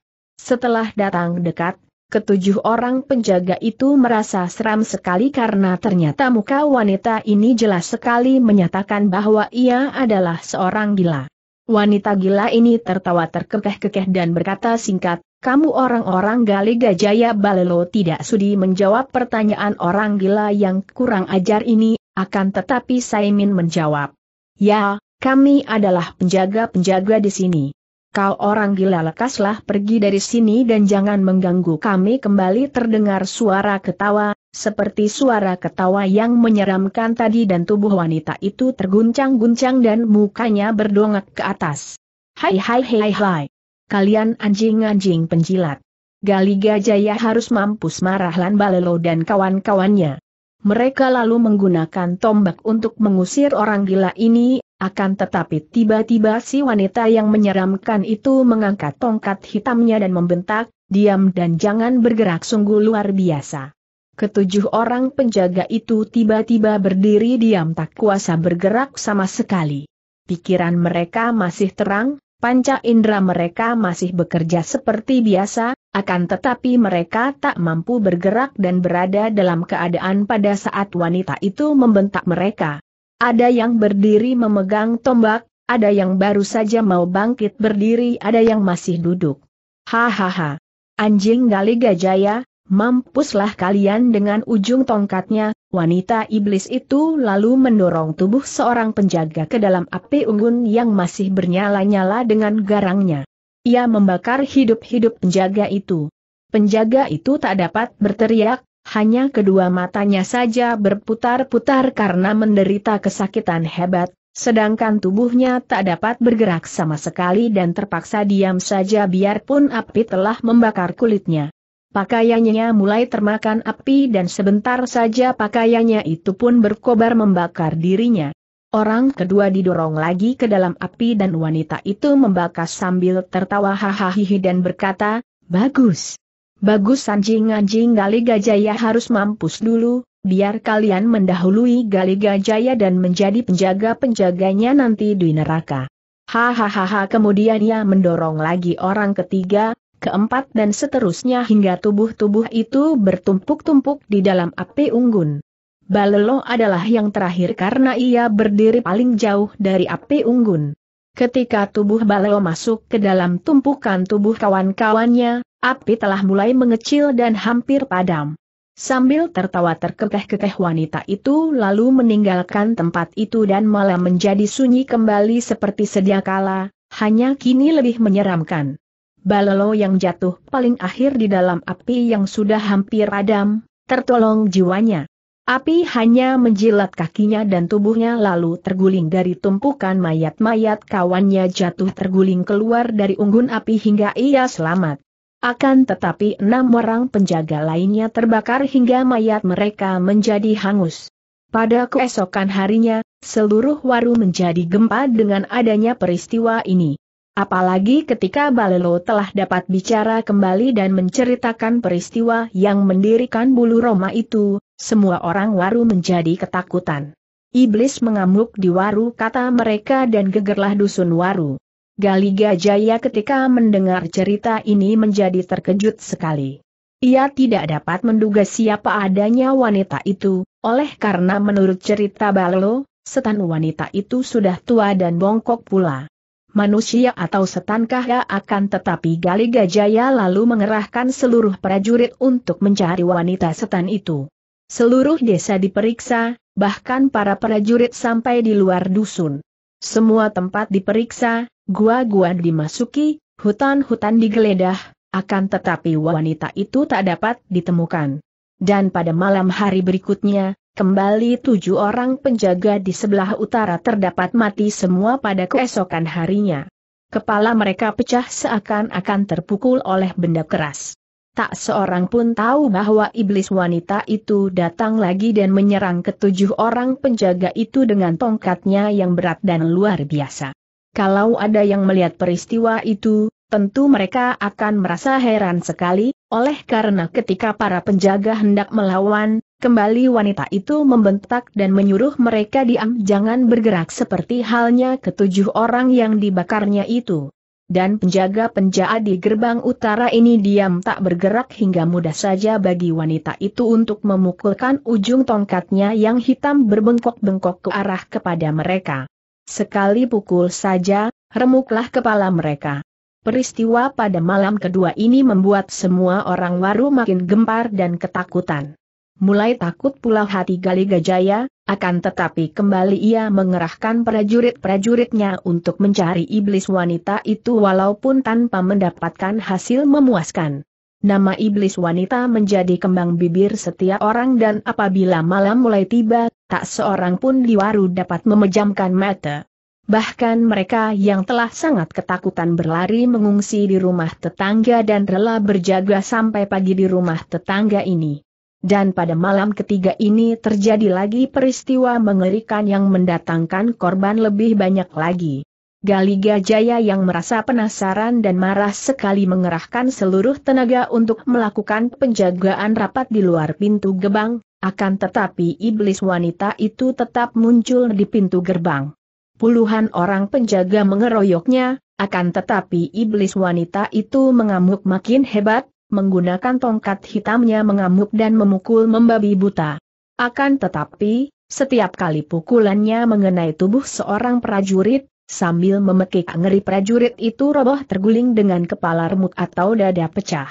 Setelah datang dekat, ketujuh orang penjaga itu merasa seram sekali karena ternyata muka wanita ini jelas sekali menyatakan bahwa ia adalah seorang gila. Wanita gila ini tertawa terkekeh-kekeh dan berkata singkat, kamu orang-orang Gali Gajaya Balelo tidak sudi menjawab pertanyaan orang gila yang kurang ajar ini, akan tetapi Saimin menjawab. Ya, kami adalah penjaga-penjaga di sini. Kau orang gila lekaslah pergi dari sini dan jangan mengganggu kami kembali terdengar suara ketawa, seperti suara ketawa yang menyeramkan tadi dan tubuh wanita itu terguncang-guncang dan mukanya berdongak ke atas. Hai hai hai hai. Kalian anjing-anjing penjilat. Galiga Jaya harus mampus marahlan Balelo dan kawan-kawannya. Mereka lalu menggunakan tombak untuk mengusir orang gila ini, akan tetapi tiba-tiba si wanita yang menyeramkan itu mengangkat tongkat hitamnya dan membentak, diam dan jangan bergerak sungguh luar biasa. Ketujuh orang penjaga itu tiba-tiba berdiri diam tak kuasa bergerak sama sekali. Pikiran mereka masih terang, panca indera mereka masih bekerja seperti biasa, akan tetapi mereka tak mampu bergerak dan berada dalam keadaan pada saat wanita itu membentak mereka. Ada yang berdiri memegang tombak, ada yang baru saja mau bangkit berdiri, ada yang masih duduk. Hahaha. Anjing gali gajaya, mampuslah kalian dengan ujung tongkatnya, wanita iblis itu lalu mendorong tubuh seorang penjaga ke dalam api unggun yang masih bernyala-nyala dengan garangnya. Ia membakar hidup-hidup penjaga itu. Penjaga itu tak dapat berteriak, hanya kedua matanya saja berputar-putar karena menderita kesakitan hebat, sedangkan tubuhnya tak dapat bergerak sama sekali dan terpaksa diam saja biarpun api telah membakar kulitnya. Pakaiannya mulai termakan api dan sebentar saja pakaiannya itu pun berkobar membakar dirinya. Orang kedua didorong lagi ke dalam api dan wanita itu membakar sambil tertawa hahaha dan berkata, Bagus, Bagus anjing-anjing Gali Gajaya harus mampus dulu, biar kalian mendahului Gali Gajaya dan menjadi penjaga-penjaganya nanti di neraka. Hahaha kemudian ia mendorong lagi orang ketiga, keempat dan seterusnya hingga tubuh-tubuh itu bertumpuk-tumpuk di dalam api unggun. Balelo adalah yang terakhir karena ia berdiri paling jauh dari api unggun. Ketika tubuh Baleo masuk ke dalam tumpukan tubuh kawan-kawannya, Api telah mulai mengecil dan hampir padam. Sambil tertawa terkekeh-kekeh wanita itu lalu meninggalkan tempat itu dan malah menjadi sunyi kembali seperti sedia kala, hanya kini lebih menyeramkan. Balelo yang jatuh paling akhir di dalam api yang sudah hampir padam, tertolong jiwanya. Api hanya menjilat kakinya dan tubuhnya lalu terguling dari tumpukan mayat-mayat kawannya jatuh terguling keluar dari unggun api hingga ia selamat. Akan tetapi enam orang penjaga lainnya terbakar hingga mayat mereka menjadi hangus. Pada keesokan harinya, seluruh waru menjadi gempa dengan adanya peristiwa ini. Apalagi ketika Balelo telah dapat bicara kembali dan menceritakan peristiwa yang mendirikan bulu Roma itu, semua orang waru menjadi ketakutan. Iblis mengamuk di waru kata mereka dan gegerlah dusun waru. Galiga Jaya ketika mendengar cerita ini menjadi terkejut sekali. Ia tidak dapat menduga siapa adanya wanita itu, oleh karena menurut cerita Balo, setan wanita itu sudah tua dan bongkok pula. Manusia atau setan ya? akan tetapi Galiga Jaya lalu mengerahkan seluruh prajurit untuk mencari wanita setan itu. Seluruh desa diperiksa, bahkan para prajurit sampai di luar dusun. Semua tempat diperiksa, gua-gua dimasuki, hutan-hutan digeledah, akan tetapi wanita itu tak dapat ditemukan. Dan pada malam hari berikutnya, kembali tujuh orang penjaga di sebelah utara terdapat mati semua pada keesokan harinya. Kepala mereka pecah seakan-akan terpukul oleh benda keras. Tak seorang pun tahu bahwa iblis wanita itu datang lagi dan menyerang ketujuh orang penjaga itu dengan tongkatnya yang berat dan luar biasa. Kalau ada yang melihat peristiwa itu, tentu mereka akan merasa heran sekali, oleh karena ketika para penjaga hendak melawan, kembali wanita itu membentak dan menyuruh mereka diam jangan bergerak seperti halnya ketujuh orang yang dibakarnya itu dan penjaga-penjaga di gerbang utara ini diam tak bergerak hingga mudah saja bagi wanita itu untuk memukulkan ujung tongkatnya yang hitam berbengkok-bengkok ke arah kepada mereka. Sekali pukul saja, remuklah kepala mereka. Peristiwa pada malam kedua ini membuat semua orang waru makin gempar dan ketakutan. Mulai takut pula hati Gali Gajaya, akan tetapi kembali ia mengerahkan prajurit-prajuritnya untuk mencari iblis wanita itu walaupun tanpa mendapatkan hasil memuaskan. Nama iblis wanita menjadi kembang bibir setiap orang dan apabila malam mulai tiba, tak seorang pun di waru dapat memejamkan mata. Bahkan mereka yang telah sangat ketakutan berlari mengungsi di rumah tetangga dan rela berjaga sampai pagi di rumah tetangga ini. Dan pada malam ketiga ini terjadi lagi peristiwa mengerikan yang mendatangkan korban lebih banyak lagi. Galiga Jaya yang merasa penasaran dan marah sekali mengerahkan seluruh tenaga untuk melakukan penjagaan rapat di luar pintu gerbang, akan tetapi iblis wanita itu tetap muncul di pintu gerbang. Puluhan orang penjaga mengeroyoknya, akan tetapi iblis wanita itu mengamuk makin hebat, menggunakan tongkat hitamnya mengamuk dan memukul membabi buta. Akan tetapi, setiap kali pukulannya mengenai tubuh seorang prajurit, sambil memekik ngeri prajurit itu roboh terguling dengan kepala remuk atau dada pecah.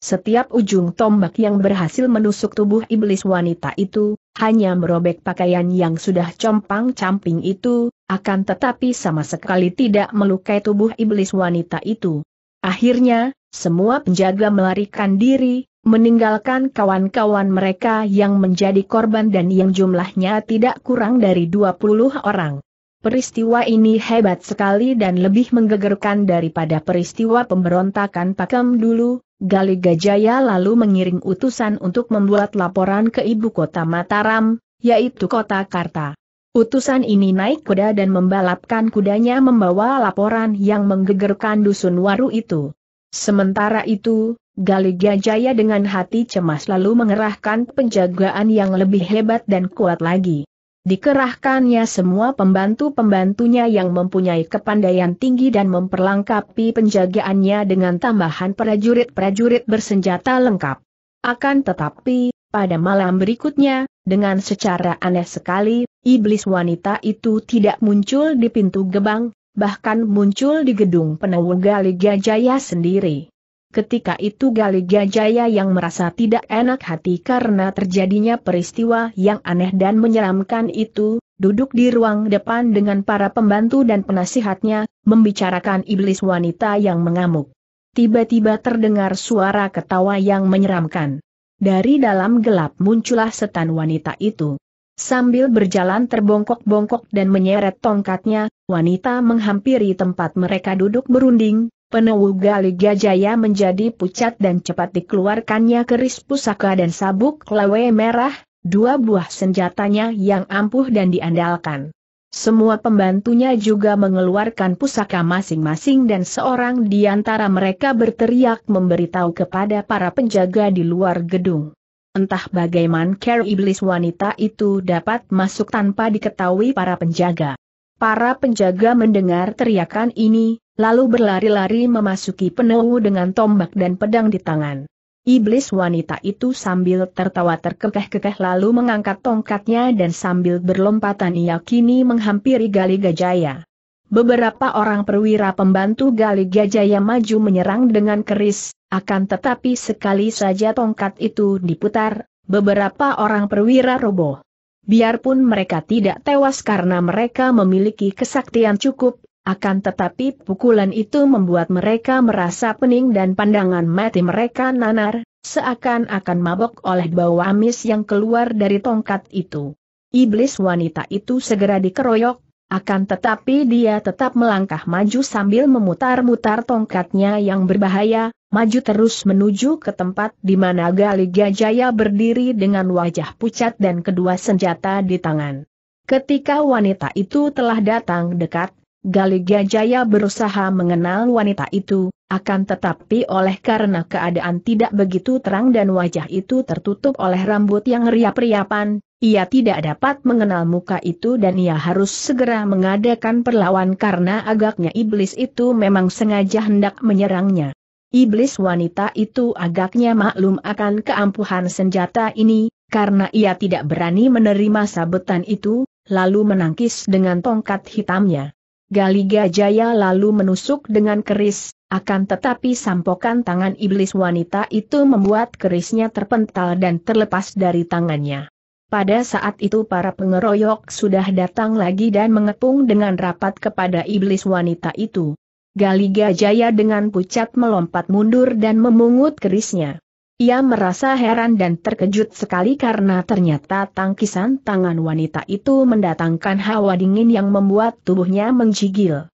Setiap ujung tombak yang berhasil menusuk tubuh iblis wanita itu, hanya merobek pakaian yang sudah compang-camping itu, akan tetapi sama sekali tidak melukai tubuh iblis wanita itu. Akhirnya, semua penjaga melarikan diri, meninggalkan kawan-kawan mereka yang menjadi korban dan yang jumlahnya tidak kurang dari 20 orang. Peristiwa ini hebat sekali dan lebih menggegerkan daripada peristiwa pemberontakan Pakem dulu, Gali Gajaya lalu mengiring utusan untuk membuat laporan ke ibu kota Mataram, yaitu kota Karta. Utusan ini naik kuda dan membalapkan kudanya membawa laporan yang menggegerkan dusun waru itu. Sementara itu, Gali Gajaya dengan hati cemas lalu mengerahkan penjagaan yang lebih hebat dan kuat lagi. Dikerahkannya semua pembantu-pembantunya yang mempunyai kepandaian tinggi dan memperlengkapi penjagaannya dengan tambahan prajurit-prajurit bersenjata lengkap. Akan tetapi, pada malam berikutnya, dengan secara aneh sekali, iblis wanita itu tidak muncul di pintu gebang, bahkan muncul di gedung penewu Gali Gajaya sendiri. Ketika itu Galiga Gajaya yang merasa tidak enak hati karena terjadinya peristiwa yang aneh dan menyeramkan itu, duduk di ruang depan dengan para pembantu dan penasihatnya, membicarakan iblis wanita yang mengamuk. Tiba-tiba terdengar suara ketawa yang menyeramkan. Dari dalam gelap muncullah setan wanita itu. Sambil berjalan terbongkok-bongkok dan menyeret tongkatnya, wanita menghampiri tempat mereka duduk berunding, penewu gali gajaya menjadi pucat dan cepat dikeluarkannya keris pusaka dan sabuk lawe merah, dua buah senjatanya yang ampuh dan diandalkan. Semua pembantunya juga mengeluarkan pusaka masing-masing dan seorang di antara mereka berteriak memberitahu kepada para penjaga di luar gedung. Entah bagaimana care iblis wanita itu dapat masuk tanpa diketahui para penjaga. Para penjaga mendengar teriakan ini, lalu berlari-lari memasuki penemu dengan tombak dan pedang di tangan. Iblis wanita itu sambil tertawa terkekeh-kekeh lalu mengangkat tongkatnya dan sambil berlompatan ia kini menghampiri Gali Gajaya. Beberapa orang perwira pembantu Gali Gajaya maju menyerang dengan keris, akan tetapi sekali saja tongkat itu diputar, beberapa orang perwira roboh. Biarpun mereka tidak tewas karena mereka memiliki kesaktian cukup, akan tetapi pukulan itu membuat mereka merasa pening dan pandangan mati mereka nanar, seakan-akan mabok oleh bau amis yang keluar dari tongkat itu. Iblis wanita itu segera dikeroyok, akan tetapi dia tetap melangkah maju sambil memutar-mutar tongkatnya yang berbahaya, maju terus menuju ke tempat di mana Gali Gajaya berdiri dengan wajah pucat dan kedua senjata di tangan. Ketika wanita itu telah datang dekat, Gali Gajaya berusaha mengenal wanita itu, akan tetapi oleh karena keadaan tidak begitu terang dan wajah itu tertutup oleh rambut yang riap-riapan, ia tidak dapat mengenal muka itu dan ia harus segera mengadakan perlawan karena agaknya iblis itu memang sengaja hendak menyerangnya. Iblis wanita itu agaknya maklum akan keampuhan senjata ini, karena ia tidak berani menerima sabetan itu, lalu menangkis dengan tongkat hitamnya. Galiga Jaya lalu menusuk dengan keris, akan tetapi sampokan tangan iblis wanita itu membuat kerisnya terpental dan terlepas dari tangannya. Pada saat itu para pengeroyok sudah datang lagi dan mengepung dengan rapat kepada iblis wanita itu. Galiga Jaya dengan pucat melompat mundur dan memungut kerisnya. Ia merasa heran dan terkejut sekali karena ternyata tangkisan tangan wanita itu mendatangkan hawa dingin yang membuat tubuhnya menjigil.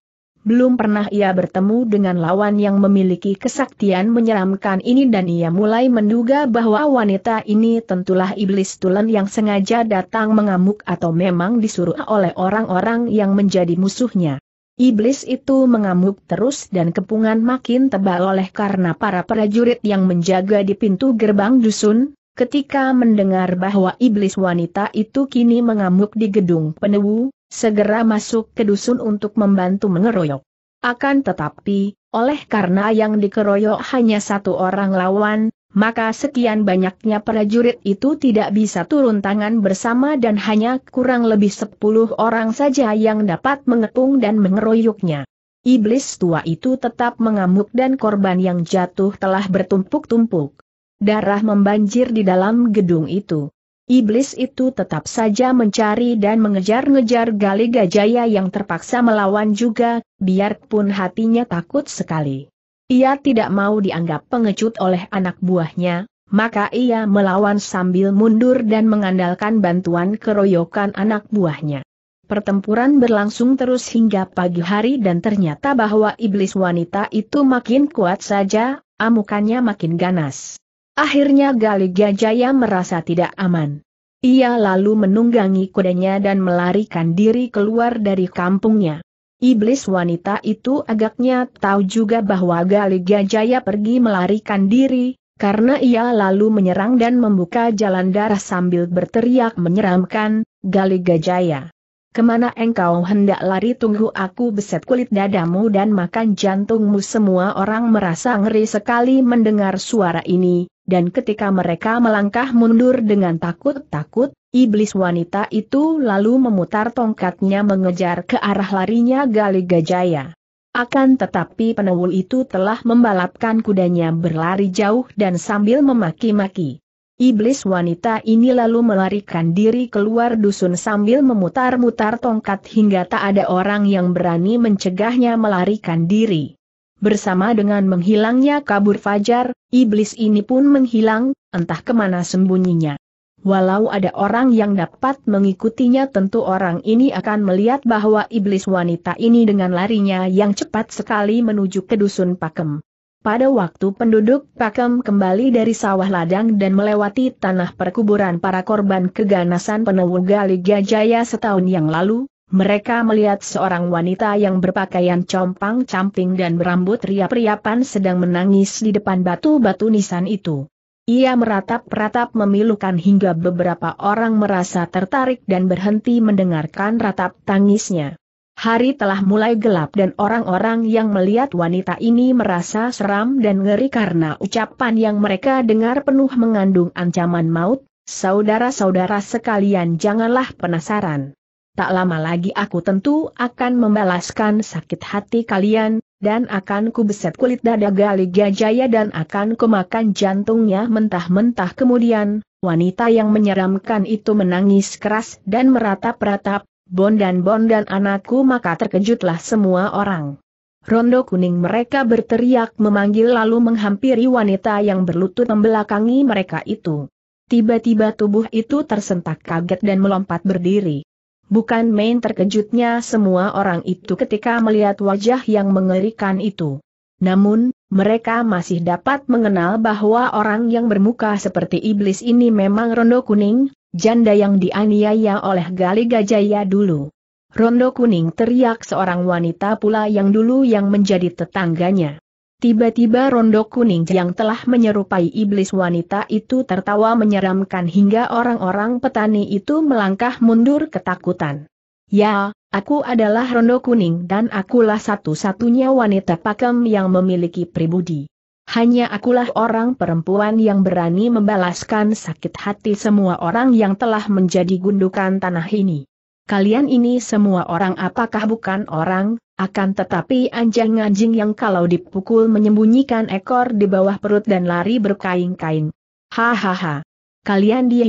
Belum pernah ia bertemu dengan lawan yang memiliki kesaktian menyeramkan ini dan ia mulai menduga bahwa wanita ini tentulah iblis tulen yang sengaja datang mengamuk atau memang disuruh oleh orang-orang yang menjadi musuhnya. Iblis itu mengamuk terus dan kepungan makin tebal oleh karena para prajurit yang menjaga di pintu gerbang dusun, ketika mendengar bahwa iblis wanita itu kini mengamuk di gedung penewu, segera masuk ke dusun untuk membantu mengeroyok. Akan tetapi, oleh karena yang dikeroyok hanya satu orang lawan, maka sekian banyaknya prajurit itu tidak bisa turun tangan bersama dan hanya kurang lebih sepuluh orang saja yang dapat mengepung dan mengeroyoknya. Iblis tua itu tetap mengamuk dan korban yang jatuh telah bertumpuk-tumpuk. Darah membanjir di dalam gedung itu. Iblis itu tetap saja mencari dan mengejar-ngejar Gali Gajaya yang terpaksa melawan juga, biarpun hatinya takut sekali. Ia tidak mau dianggap pengecut oleh anak buahnya, maka ia melawan sambil mundur dan mengandalkan bantuan keroyokan anak buahnya. Pertempuran berlangsung terus hingga pagi hari dan ternyata bahwa iblis wanita itu makin kuat saja, amukannya makin ganas. Akhirnya Gali Gajaya merasa tidak aman. Ia lalu menunggangi kudanya dan melarikan diri keluar dari kampungnya. Iblis wanita itu agaknya tahu juga bahwa Gali Gajaya pergi melarikan diri, karena ia lalu menyerang dan membuka jalan darah sambil berteriak menyeramkan, Gali Gajaya. Kemana engkau hendak lari tunggu aku beset kulit dadamu dan makan jantungmu semua orang merasa ngeri sekali mendengar suara ini, dan ketika mereka melangkah mundur dengan takut-takut, iblis wanita itu lalu memutar tongkatnya mengejar ke arah larinya Gali Gajaya. Akan tetapi penewul itu telah membalapkan kudanya berlari jauh dan sambil memaki-maki. Iblis wanita ini lalu melarikan diri keluar dusun sambil memutar-mutar tongkat hingga tak ada orang yang berani mencegahnya melarikan diri. Bersama dengan menghilangnya kabur fajar, iblis ini pun menghilang, entah kemana sembunyinya. Walau ada orang yang dapat mengikutinya tentu orang ini akan melihat bahwa iblis wanita ini dengan larinya yang cepat sekali menuju ke dusun Pakem. Pada waktu penduduk Pakem kembali dari sawah ladang dan melewati tanah perkuburan para korban keganasan Gali Gajaya setahun yang lalu, mereka melihat seorang wanita yang berpakaian compang-camping dan berambut ria-ria riapan sedang menangis di depan batu-batu nisan itu. Ia meratap-ratap memilukan hingga beberapa orang merasa tertarik dan berhenti mendengarkan ratap tangisnya. Hari telah mulai gelap dan orang-orang yang melihat wanita ini merasa seram dan ngeri karena ucapan yang mereka dengar penuh mengandung ancaman maut, saudara-saudara sekalian janganlah penasaran tak lama lagi aku tentu akan membalaskan sakit hati kalian, dan akan kubeset kulit dada Gali Gajaya dan akan kumakan jantungnya mentah-mentah kemudian, wanita yang menyeramkan itu menangis keras dan meratap-ratap, Bondan Bondan anakku maka terkejutlah semua orang. Rondo kuning mereka berteriak memanggil lalu menghampiri wanita yang berlutut membelakangi mereka itu. Tiba-tiba tubuh itu tersentak kaget dan melompat berdiri. Bukan main terkejutnya semua orang itu ketika melihat wajah yang mengerikan itu. Namun, mereka masih dapat mengenal bahwa orang yang bermuka seperti iblis ini memang Rondo Kuning, janda yang dianiaya oleh Gali Gajaya dulu. Rondo Kuning teriak seorang wanita pula yang dulu yang menjadi tetangganya. Tiba-tiba rondo kuning yang telah menyerupai iblis wanita itu tertawa menyeramkan hingga orang-orang petani itu melangkah mundur ketakutan. Ya, aku adalah rondo kuning dan akulah satu-satunya wanita pakem yang memiliki pribudi. Hanya akulah orang perempuan yang berani membalaskan sakit hati semua orang yang telah menjadi gundukan tanah ini. Kalian ini semua orang apakah bukan orang, akan tetapi anjing-anjing yang kalau dipukul menyembunyikan ekor di bawah perut dan lari berkain-kain. Hahaha. Kalian dia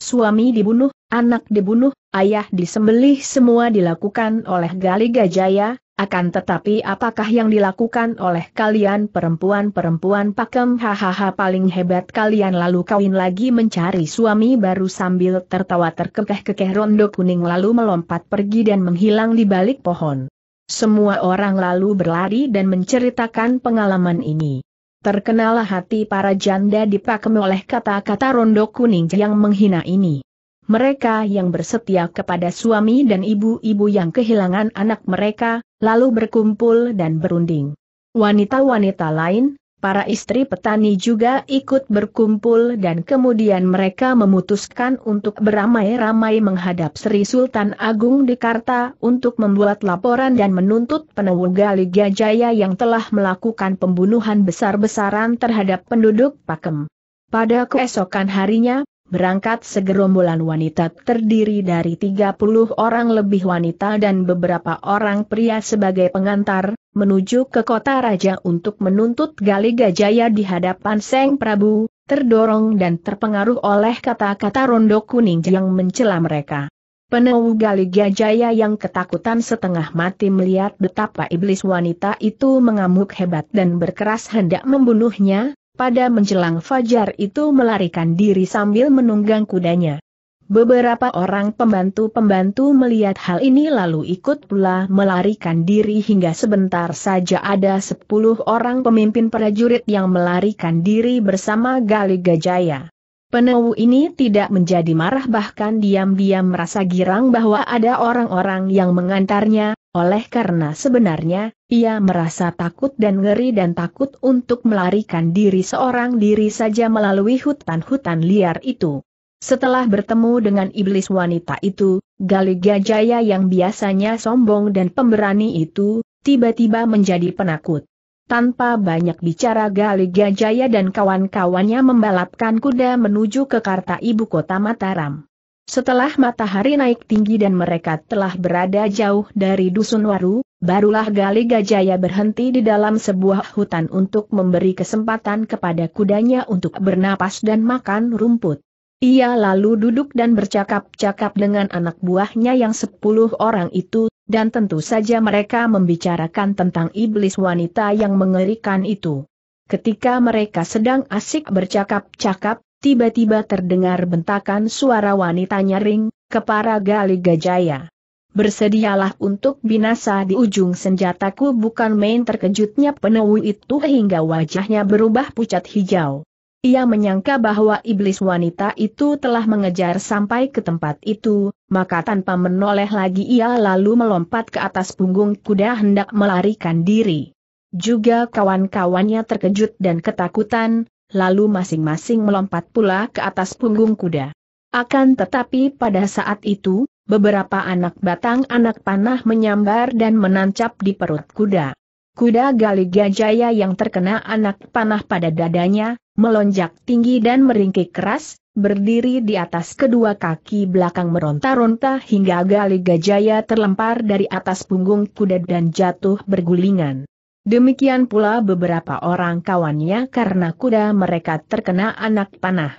suami dibunuh, anak dibunuh, ayah disembelih semua dilakukan oleh Gali Gajaya, akan tetapi apakah yang dilakukan oleh kalian perempuan-perempuan pakem hahaha paling hebat kalian lalu kawin lagi mencari suami baru sambil tertawa terkekeh-kekeh rondo kuning lalu melompat pergi dan menghilang di balik pohon. Semua orang lalu berlari dan menceritakan pengalaman ini. Terkenalah hati para janda dipakem oleh kata-kata rondo kuning yang menghina ini. Mereka yang bersetia kepada suami dan ibu-ibu yang kehilangan anak mereka, lalu berkumpul dan berunding. Wanita-wanita lain, Para istri petani juga ikut berkumpul dan kemudian mereka memutuskan untuk beramai-ramai menghadap Sri Sultan Agung di Karta untuk membuat laporan dan menuntut penewugali Gajaya yang telah melakukan pembunuhan besar-besaran terhadap penduduk Pakem. Pada keesokan harinya, Berangkat segerombolan wanita terdiri dari 30 orang lebih wanita dan beberapa orang pria sebagai pengantar, menuju ke kota raja untuk menuntut Gali Gajaya di hadapan Seng Prabu, terdorong dan terpengaruh oleh kata-kata rondo kuning yang mencela mereka. Penemu Gali Gajaya yang ketakutan setengah mati melihat betapa iblis wanita itu mengamuk hebat dan berkeras hendak membunuhnya, pada menjelang fajar itu melarikan diri sambil menunggang kudanya. Beberapa orang pembantu-pembantu melihat hal ini lalu ikut pula melarikan diri hingga sebentar saja ada sepuluh orang pemimpin prajurit yang melarikan diri bersama Gali Gajaya. Penewu ini tidak menjadi marah bahkan diam-diam merasa girang bahwa ada orang-orang yang mengantarnya, oleh karena sebenarnya, ia merasa takut dan ngeri dan takut untuk melarikan diri seorang diri saja melalui hutan-hutan liar itu. Setelah bertemu dengan iblis wanita itu, Gali Gajaya yang biasanya sombong dan pemberani itu, tiba-tiba menjadi penakut. Tanpa banyak bicara Gali Gajaya dan kawan-kawannya membalapkan kuda menuju ke Karta Ibu Kota Mataram. Setelah matahari naik tinggi dan mereka telah berada jauh dari Dusun Waru, barulah Gali Gajaya berhenti di dalam sebuah hutan untuk memberi kesempatan kepada kudanya untuk bernapas dan makan rumput. Ia lalu duduk dan bercakap-cakap dengan anak buahnya yang sepuluh orang itu, dan tentu saja mereka membicarakan tentang iblis wanita yang mengerikan itu. Ketika mereka sedang asik bercakap-cakap, tiba-tiba terdengar bentakan suara wanita nyaring, kepara gali gajaya. Bersedialah untuk binasa di ujung senjataku bukan main terkejutnya penewu itu hingga wajahnya berubah pucat hijau. Ia menyangka bahwa iblis wanita itu telah mengejar sampai ke tempat itu, maka tanpa menoleh lagi ia lalu melompat ke atas punggung kuda hendak melarikan diri. Juga kawan-kawannya terkejut dan ketakutan, lalu masing-masing melompat pula ke atas punggung kuda. Akan tetapi pada saat itu, beberapa anak batang anak panah menyambar dan menancap di perut kuda. Kuda Gali Gajaya yang terkena anak panah pada dadanya, melonjak tinggi dan meringkik keras, berdiri di atas kedua kaki belakang meronta-ronta hingga Gali Gajaya terlempar dari atas punggung kuda dan jatuh bergulingan. Demikian pula beberapa orang kawannya karena kuda mereka terkena anak panah.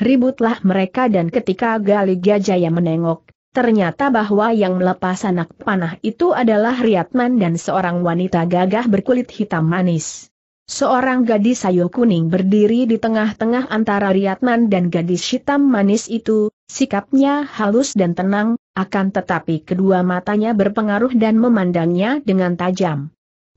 Ributlah mereka dan ketika Gali Gajaya menengok, Ternyata bahwa yang melepas anak panah itu adalah Riatman dan seorang wanita gagah berkulit hitam manis. Seorang gadis sayu kuning berdiri di tengah-tengah antara Riatman dan gadis hitam manis itu, sikapnya halus dan tenang, akan tetapi kedua matanya berpengaruh dan memandangnya dengan tajam.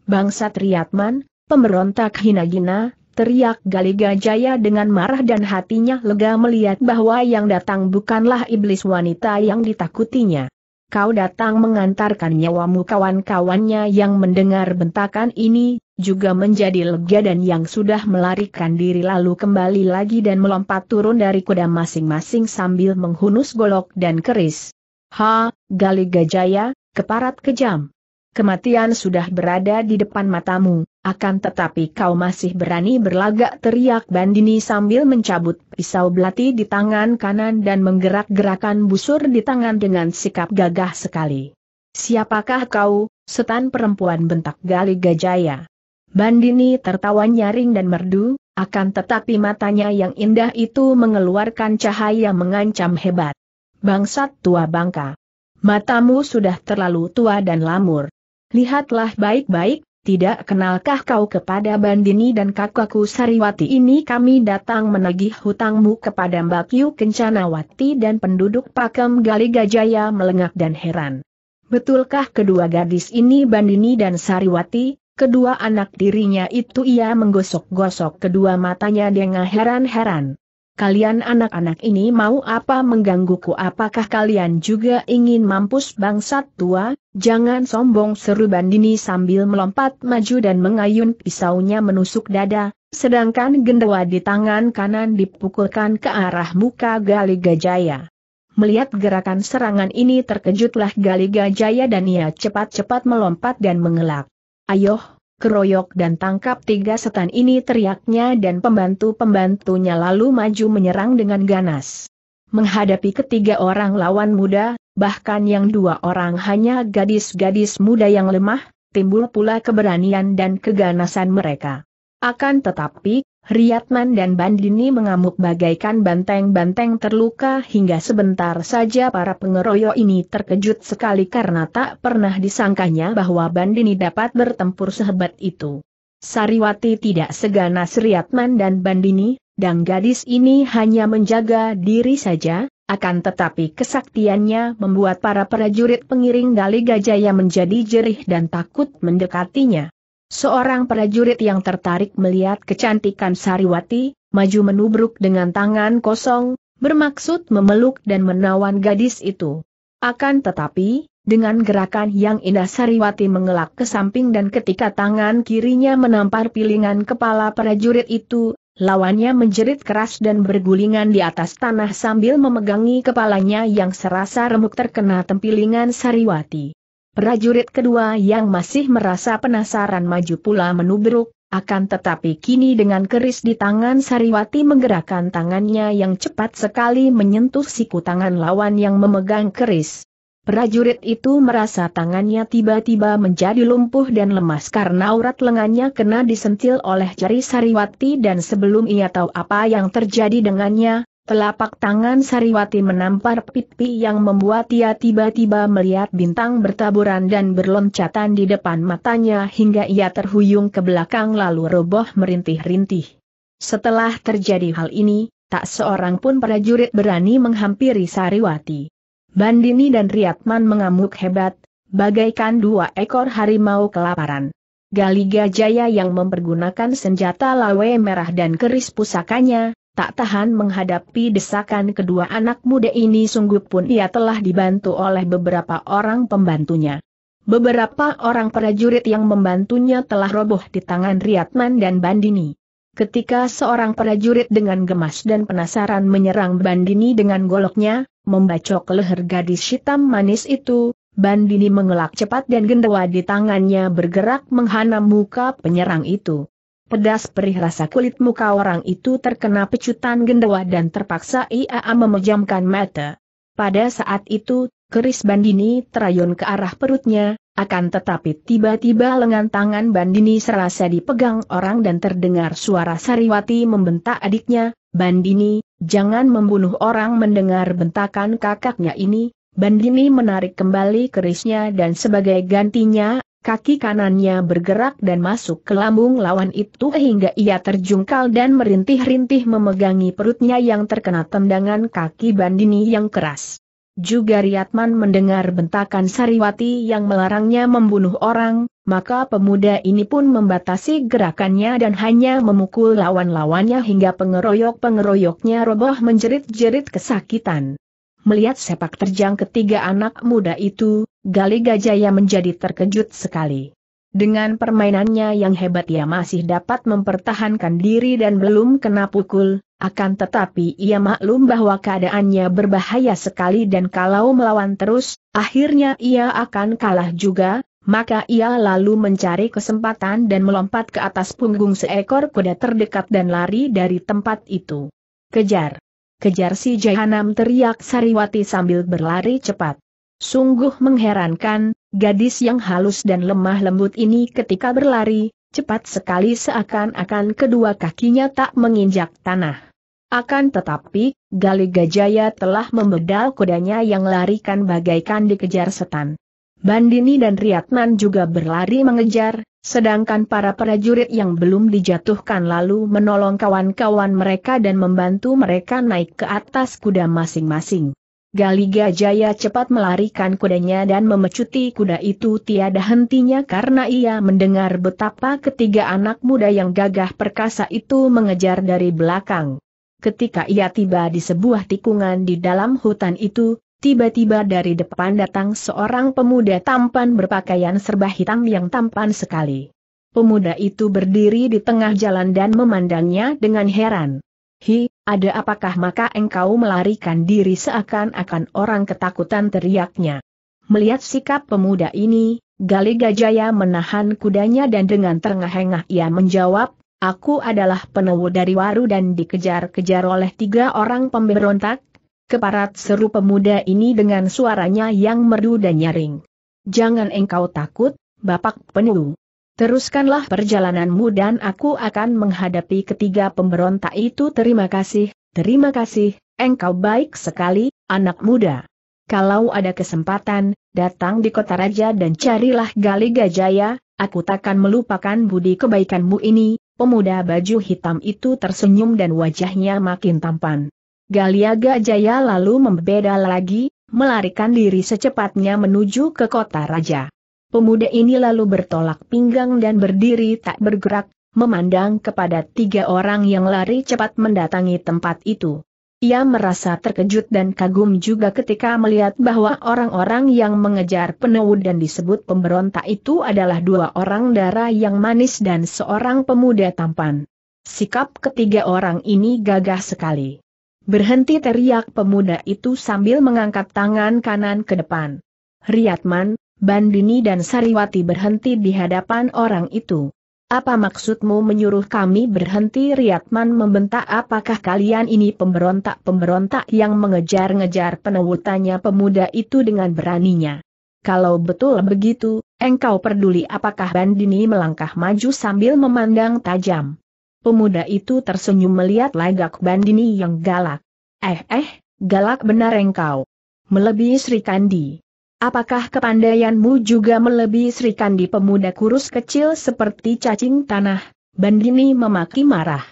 Bangsat Riatman, pemberontak hina gina teriak Galiga Jaya dengan marah dan hatinya lega melihat bahwa yang datang bukanlah iblis wanita yang ditakutinya. Kau datang mengantarkan nyawamu kawan-kawannya yang mendengar bentakan ini, juga menjadi lega dan yang sudah melarikan diri lalu kembali lagi dan melompat turun dari kuda masing-masing sambil menghunus golok dan keris. Ha, Galiga Jaya, keparat kejam kematian sudah berada di depan matamu, akan tetapi kau masih berani berlagak teriak Bandini sambil mencabut pisau belati di tangan kanan dan menggerak-gerakan busur di tangan dengan sikap gagah sekali. Siapakah kau, setan perempuan bentak Gali Gajaya? Bandini tertawa nyaring dan merdu, akan tetapi matanya yang indah itu mengeluarkan cahaya mengancam hebat. Bangsat tua bangka. Matamu sudah terlalu tua dan lamur. Lihatlah baik-baik, tidak kenalkah kau kepada Bandini dan kakakku Sariwati ini kami datang menagih hutangmu kepada Mbak Yu Kencanawati dan penduduk Pakem Galigajaya melengak dan heran. Betulkah kedua gadis ini Bandini dan Sariwati, kedua anak dirinya itu ia menggosok-gosok kedua matanya dengan heran-heran kalian anak-anak ini mau apa menggangguku apakah kalian juga ingin mampus bangsat tua, jangan sombong seru Bandini sambil melompat maju dan mengayun pisaunya menusuk dada, sedangkan gendewa di tangan kanan dipukulkan ke arah muka Gali Gajaya. Melihat gerakan serangan ini terkejutlah Gali Gajaya dan ia cepat-cepat melompat dan mengelak. Ayoh, keroyok dan tangkap tiga setan ini teriaknya dan pembantu-pembantunya lalu maju menyerang dengan ganas. Menghadapi ketiga orang lawan muda, bahkan yang dua orang hanya gadis-gadis muda yang lemah, timbul pula keberanian dan keganasan mereka. Akan tetapi, Riyatman dan Bandini mengamuk bagaikan banteng-banteng terluka hingga sebentar saja para pengeroyok ini terkejut sekali karena tak pernah disangkanya bahwa Bandini dapat bertempur sehebat itu. Sariwati tidak seganas Riyatman dan Bandini, dan gadis ini hanya menjaga diri saja, akan tetapi kesaktiannya membuat para prajurit pengiring Gali Gajaya menjadi jerih dan takut mendekatinya. Seorang prajurit yang tertarik melihat kecantikan Sariwati, maju menubruk dengan tangan kosong, bermaksud memeluk dan menawan gadis itu. Akan tetapi, dengan gerakan yang indah Sariwati mengelak ke samping dan ketika tangan kirinya menampar pilingan kepala prajurit itu, lawannya menjerit keras dan bergulingan di atas tanah sambil memegangi kepalanya yang serasa remuk terkena tempilingan Sariwati. Prajurit kedua yang masih merasa penasaran maju pula menubruk, akan tetapi kini dengan keris di tangan Sariwati menggerakkan tangannya yang cepat sekali menyentuh siku tangan lawan yang memegang keris. Prajurit itu merasa tangannya tiba-tiba menjadi lumpuh dan lemas karena urat lengannya kena disentil oleh jari Sariwati dan sebelum ia tahu apa yang terjadi dengannya, Telapak tangan Sariwati menampar pipi yang membuat ia tiba-tiba melihat bintang bertaburan dan berloncatan di depan matanya hingga ia terhuyung ke belakang lalu roboh merintih-rintih. Setelah terjadi hal ini, tak seorang pun prajurit berani menghampiri Sariwati. Bandini dan Riyatman mengamuk hebat, bagaikan dua ekor harimau kelaparan. Galiga Jaya yang mempergunakan senjata lawe merah dan keris pusakanya, tak tahan menghadapi desakan kedua anak muda ini sungguh pun ia telah dibantu oleh beberapa orang pembantunya. Beberapa orang prajurit yang membantunya telah roboh di tangan Riatman dan Bandini. Ketika seorang prajurit dengan gemas dan penasaran menyerang Bandini dengan goloknya, membacok leher gadis hitam manis itu, Bandini mengelak cepat dan gendewa di tangannya bergerak menghana muka penyerang itu pedas perih rasa kulit muka orang itu terkena pecutan gendawa dan terpaksa ia memejamkan mata. Pada saat itu, keris Bandini terayun ke arah perutnya, akan tetapi tiba-tiba lengan tangan Bandini serasa dipegang orang dan terdengar suara Sariwati membentak adiknya, Bandini, jangan membunuh orang mendengar bentakan kakaknya ini, Bandini menarik kembali kerisnya dan sebagai gantinya Kaki kanannya bergerak dan masuk ke lambung lawan itu hingga ia terjungkal dan merintih-rintih memegangi perutnya yang terkena tendangan kaki Bandini yang keras. Juga Riyatman mendengar bentakan Sariwati yang melarangnya membunuh orang, maka pemuda ini pun membatasi gerakannya dan hanya memukul lawan-lawannya hingga pengeroyok-pengeroyoknya roboh menjerit-jerit kesakitan. Melihat sepak terjang ketiga anak muda itu, Gali Gajaya menjadi terkejut sekali. Dengan permainannya yang hebat ia masih dapat mempertahankan diri dan belum kena pukul, akan tetapi ia maklum bahwa keadaannya berbahaya sekali dan kalau melawan terus, akhirnya ia akan kalah juga, maka ia lalu mencari kesempatan dan melompat ke atas punggung seekor kuda terdekat dan lari dari tempat itu. Kejar! Kejar si Jahanam teriak Sariwati sambil berlari cepat. Sungguh mengherankan, gadis yang halus dan lemah lembut ini ketika berlari, cepat sekali seakan-akan kedua kakinya tak menginjak tanah. Akan tetapi, Gali Gajaya telah membedal kudanya yang larikan bagaikan dikejar setan. Bandini dan Riatman juga berlari mengejar, sedangkan para prajurit yang belum dijatuhkan lalu menolong kawan-kawan mereka dan membantu mereka naik ke atas kuda masing-masing. Galiga Jaya cepat melarikan kudanya dan memecuti kuda itu tiada hentinya karena ia mendengar betapa ketiga anak muda yang gagah perkasa itu mengejar dari belakang. Ketika ia tiba di sebuah tikungan di dalam hutan itu, tiba-tiba dari depan datang seorang pemuda tampan berpakaian serba hitam yang tampan sekali. Pemuda itu berdiri di tengah jalan dan memandangnya dengan heran. Hi, ada apakah maka engkau melarikan diri seakan-akan orang ketakutan teriaknya. Melihat sikap pemuda ini, Gali Gajaya menahan kudanya dan dengan terengah-engah ia menjawab, Aku adalah penewu dari waru dan dikejar-kejar oleh tiga orang pemberontak, keparat seru pemuda ini dengan suaranya yang merdu dan nyaring. Jangan engkau takut, Bapak penewu. Teruskanlah perjalananmu dan aku akan menghadapi ketiga pemberontak itu terima kasih, terima kasih, engkau baik sekali, anak muda. Kalau ada kesempatan, datang di kota raja dan carilah gali gajaya, aku takkan melupakan budi kebaikanmu ini, pemuda baju hitam itu tersenyum dan wajahnya makin tampan. Galiaga Jaya lalu membeda lagi, melarikan diri secepatnya menuju ke kota raja. Pemuda ini lalu bertolak pinggang dan berdiri tak bergerak, memandang kepada tiga orang yang lari cepat mendatangi tempat itu. Ia merasa terkejut dan kagum juga ketika melihat bahwa orang-orang yang mengejar penewud dan disebut pemberontak itu adalah dua orang darah yang manis dan seorang pemuda tampan. Sikap ketiga orang ini gagah sekali. Berhenti teriak pemuda itu sambil mengangkat tangan kanan ke depan. Riatman, Bandini dan Sariwati berhenti di hadapan orang itu. Apa maksudmu menyuruh kami berhenti? Riyadman membentak apakah kalian ini pemberontak-pemberontak yang mengejar-ngejar penewutannya pemuda itu dengan beraninya. Kalau betul begitu, engkau peduli apakah Bandini melangkah maju sambil memandang tajam. Pemuda itu tersenyum melihat lagak Bandini yang galak. Eh eh, galak benar engkau. Melebihi Sri Kandi. Apakah kepandaianmu juga melebihi Sri Kandi pemuda kurus kecil seperti cacing tanah? Bandini memaki marah.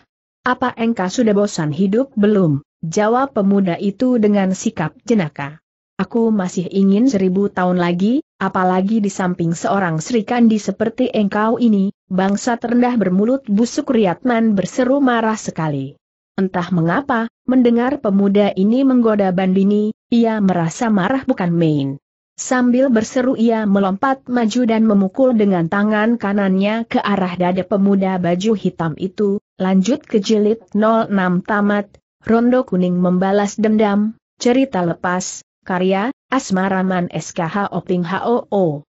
Apa engkau sudah bosan hidup belum? Jawab pemuda itu dengan sikap jenaka. Aku masih ingin seribu tahun lagi, apalagi di samping seorang Sri Kandi seperti engkau ini, bangsa terendah bermulut busuk Riatman berseru marah sekali. Entah mengapa, mendengar pemuda ini menggoda Bandini, ia merasa marah bukan main. Sambil berseru ia melompat maju dan memukul dengan tangan kanannya ke arah dada pemuda baju hitam itu, lanjut ke jilid 06 tamat, Rondo Kuning membalas dendam, cerita lepas, karya, Asmaraman SKH Oping HOO.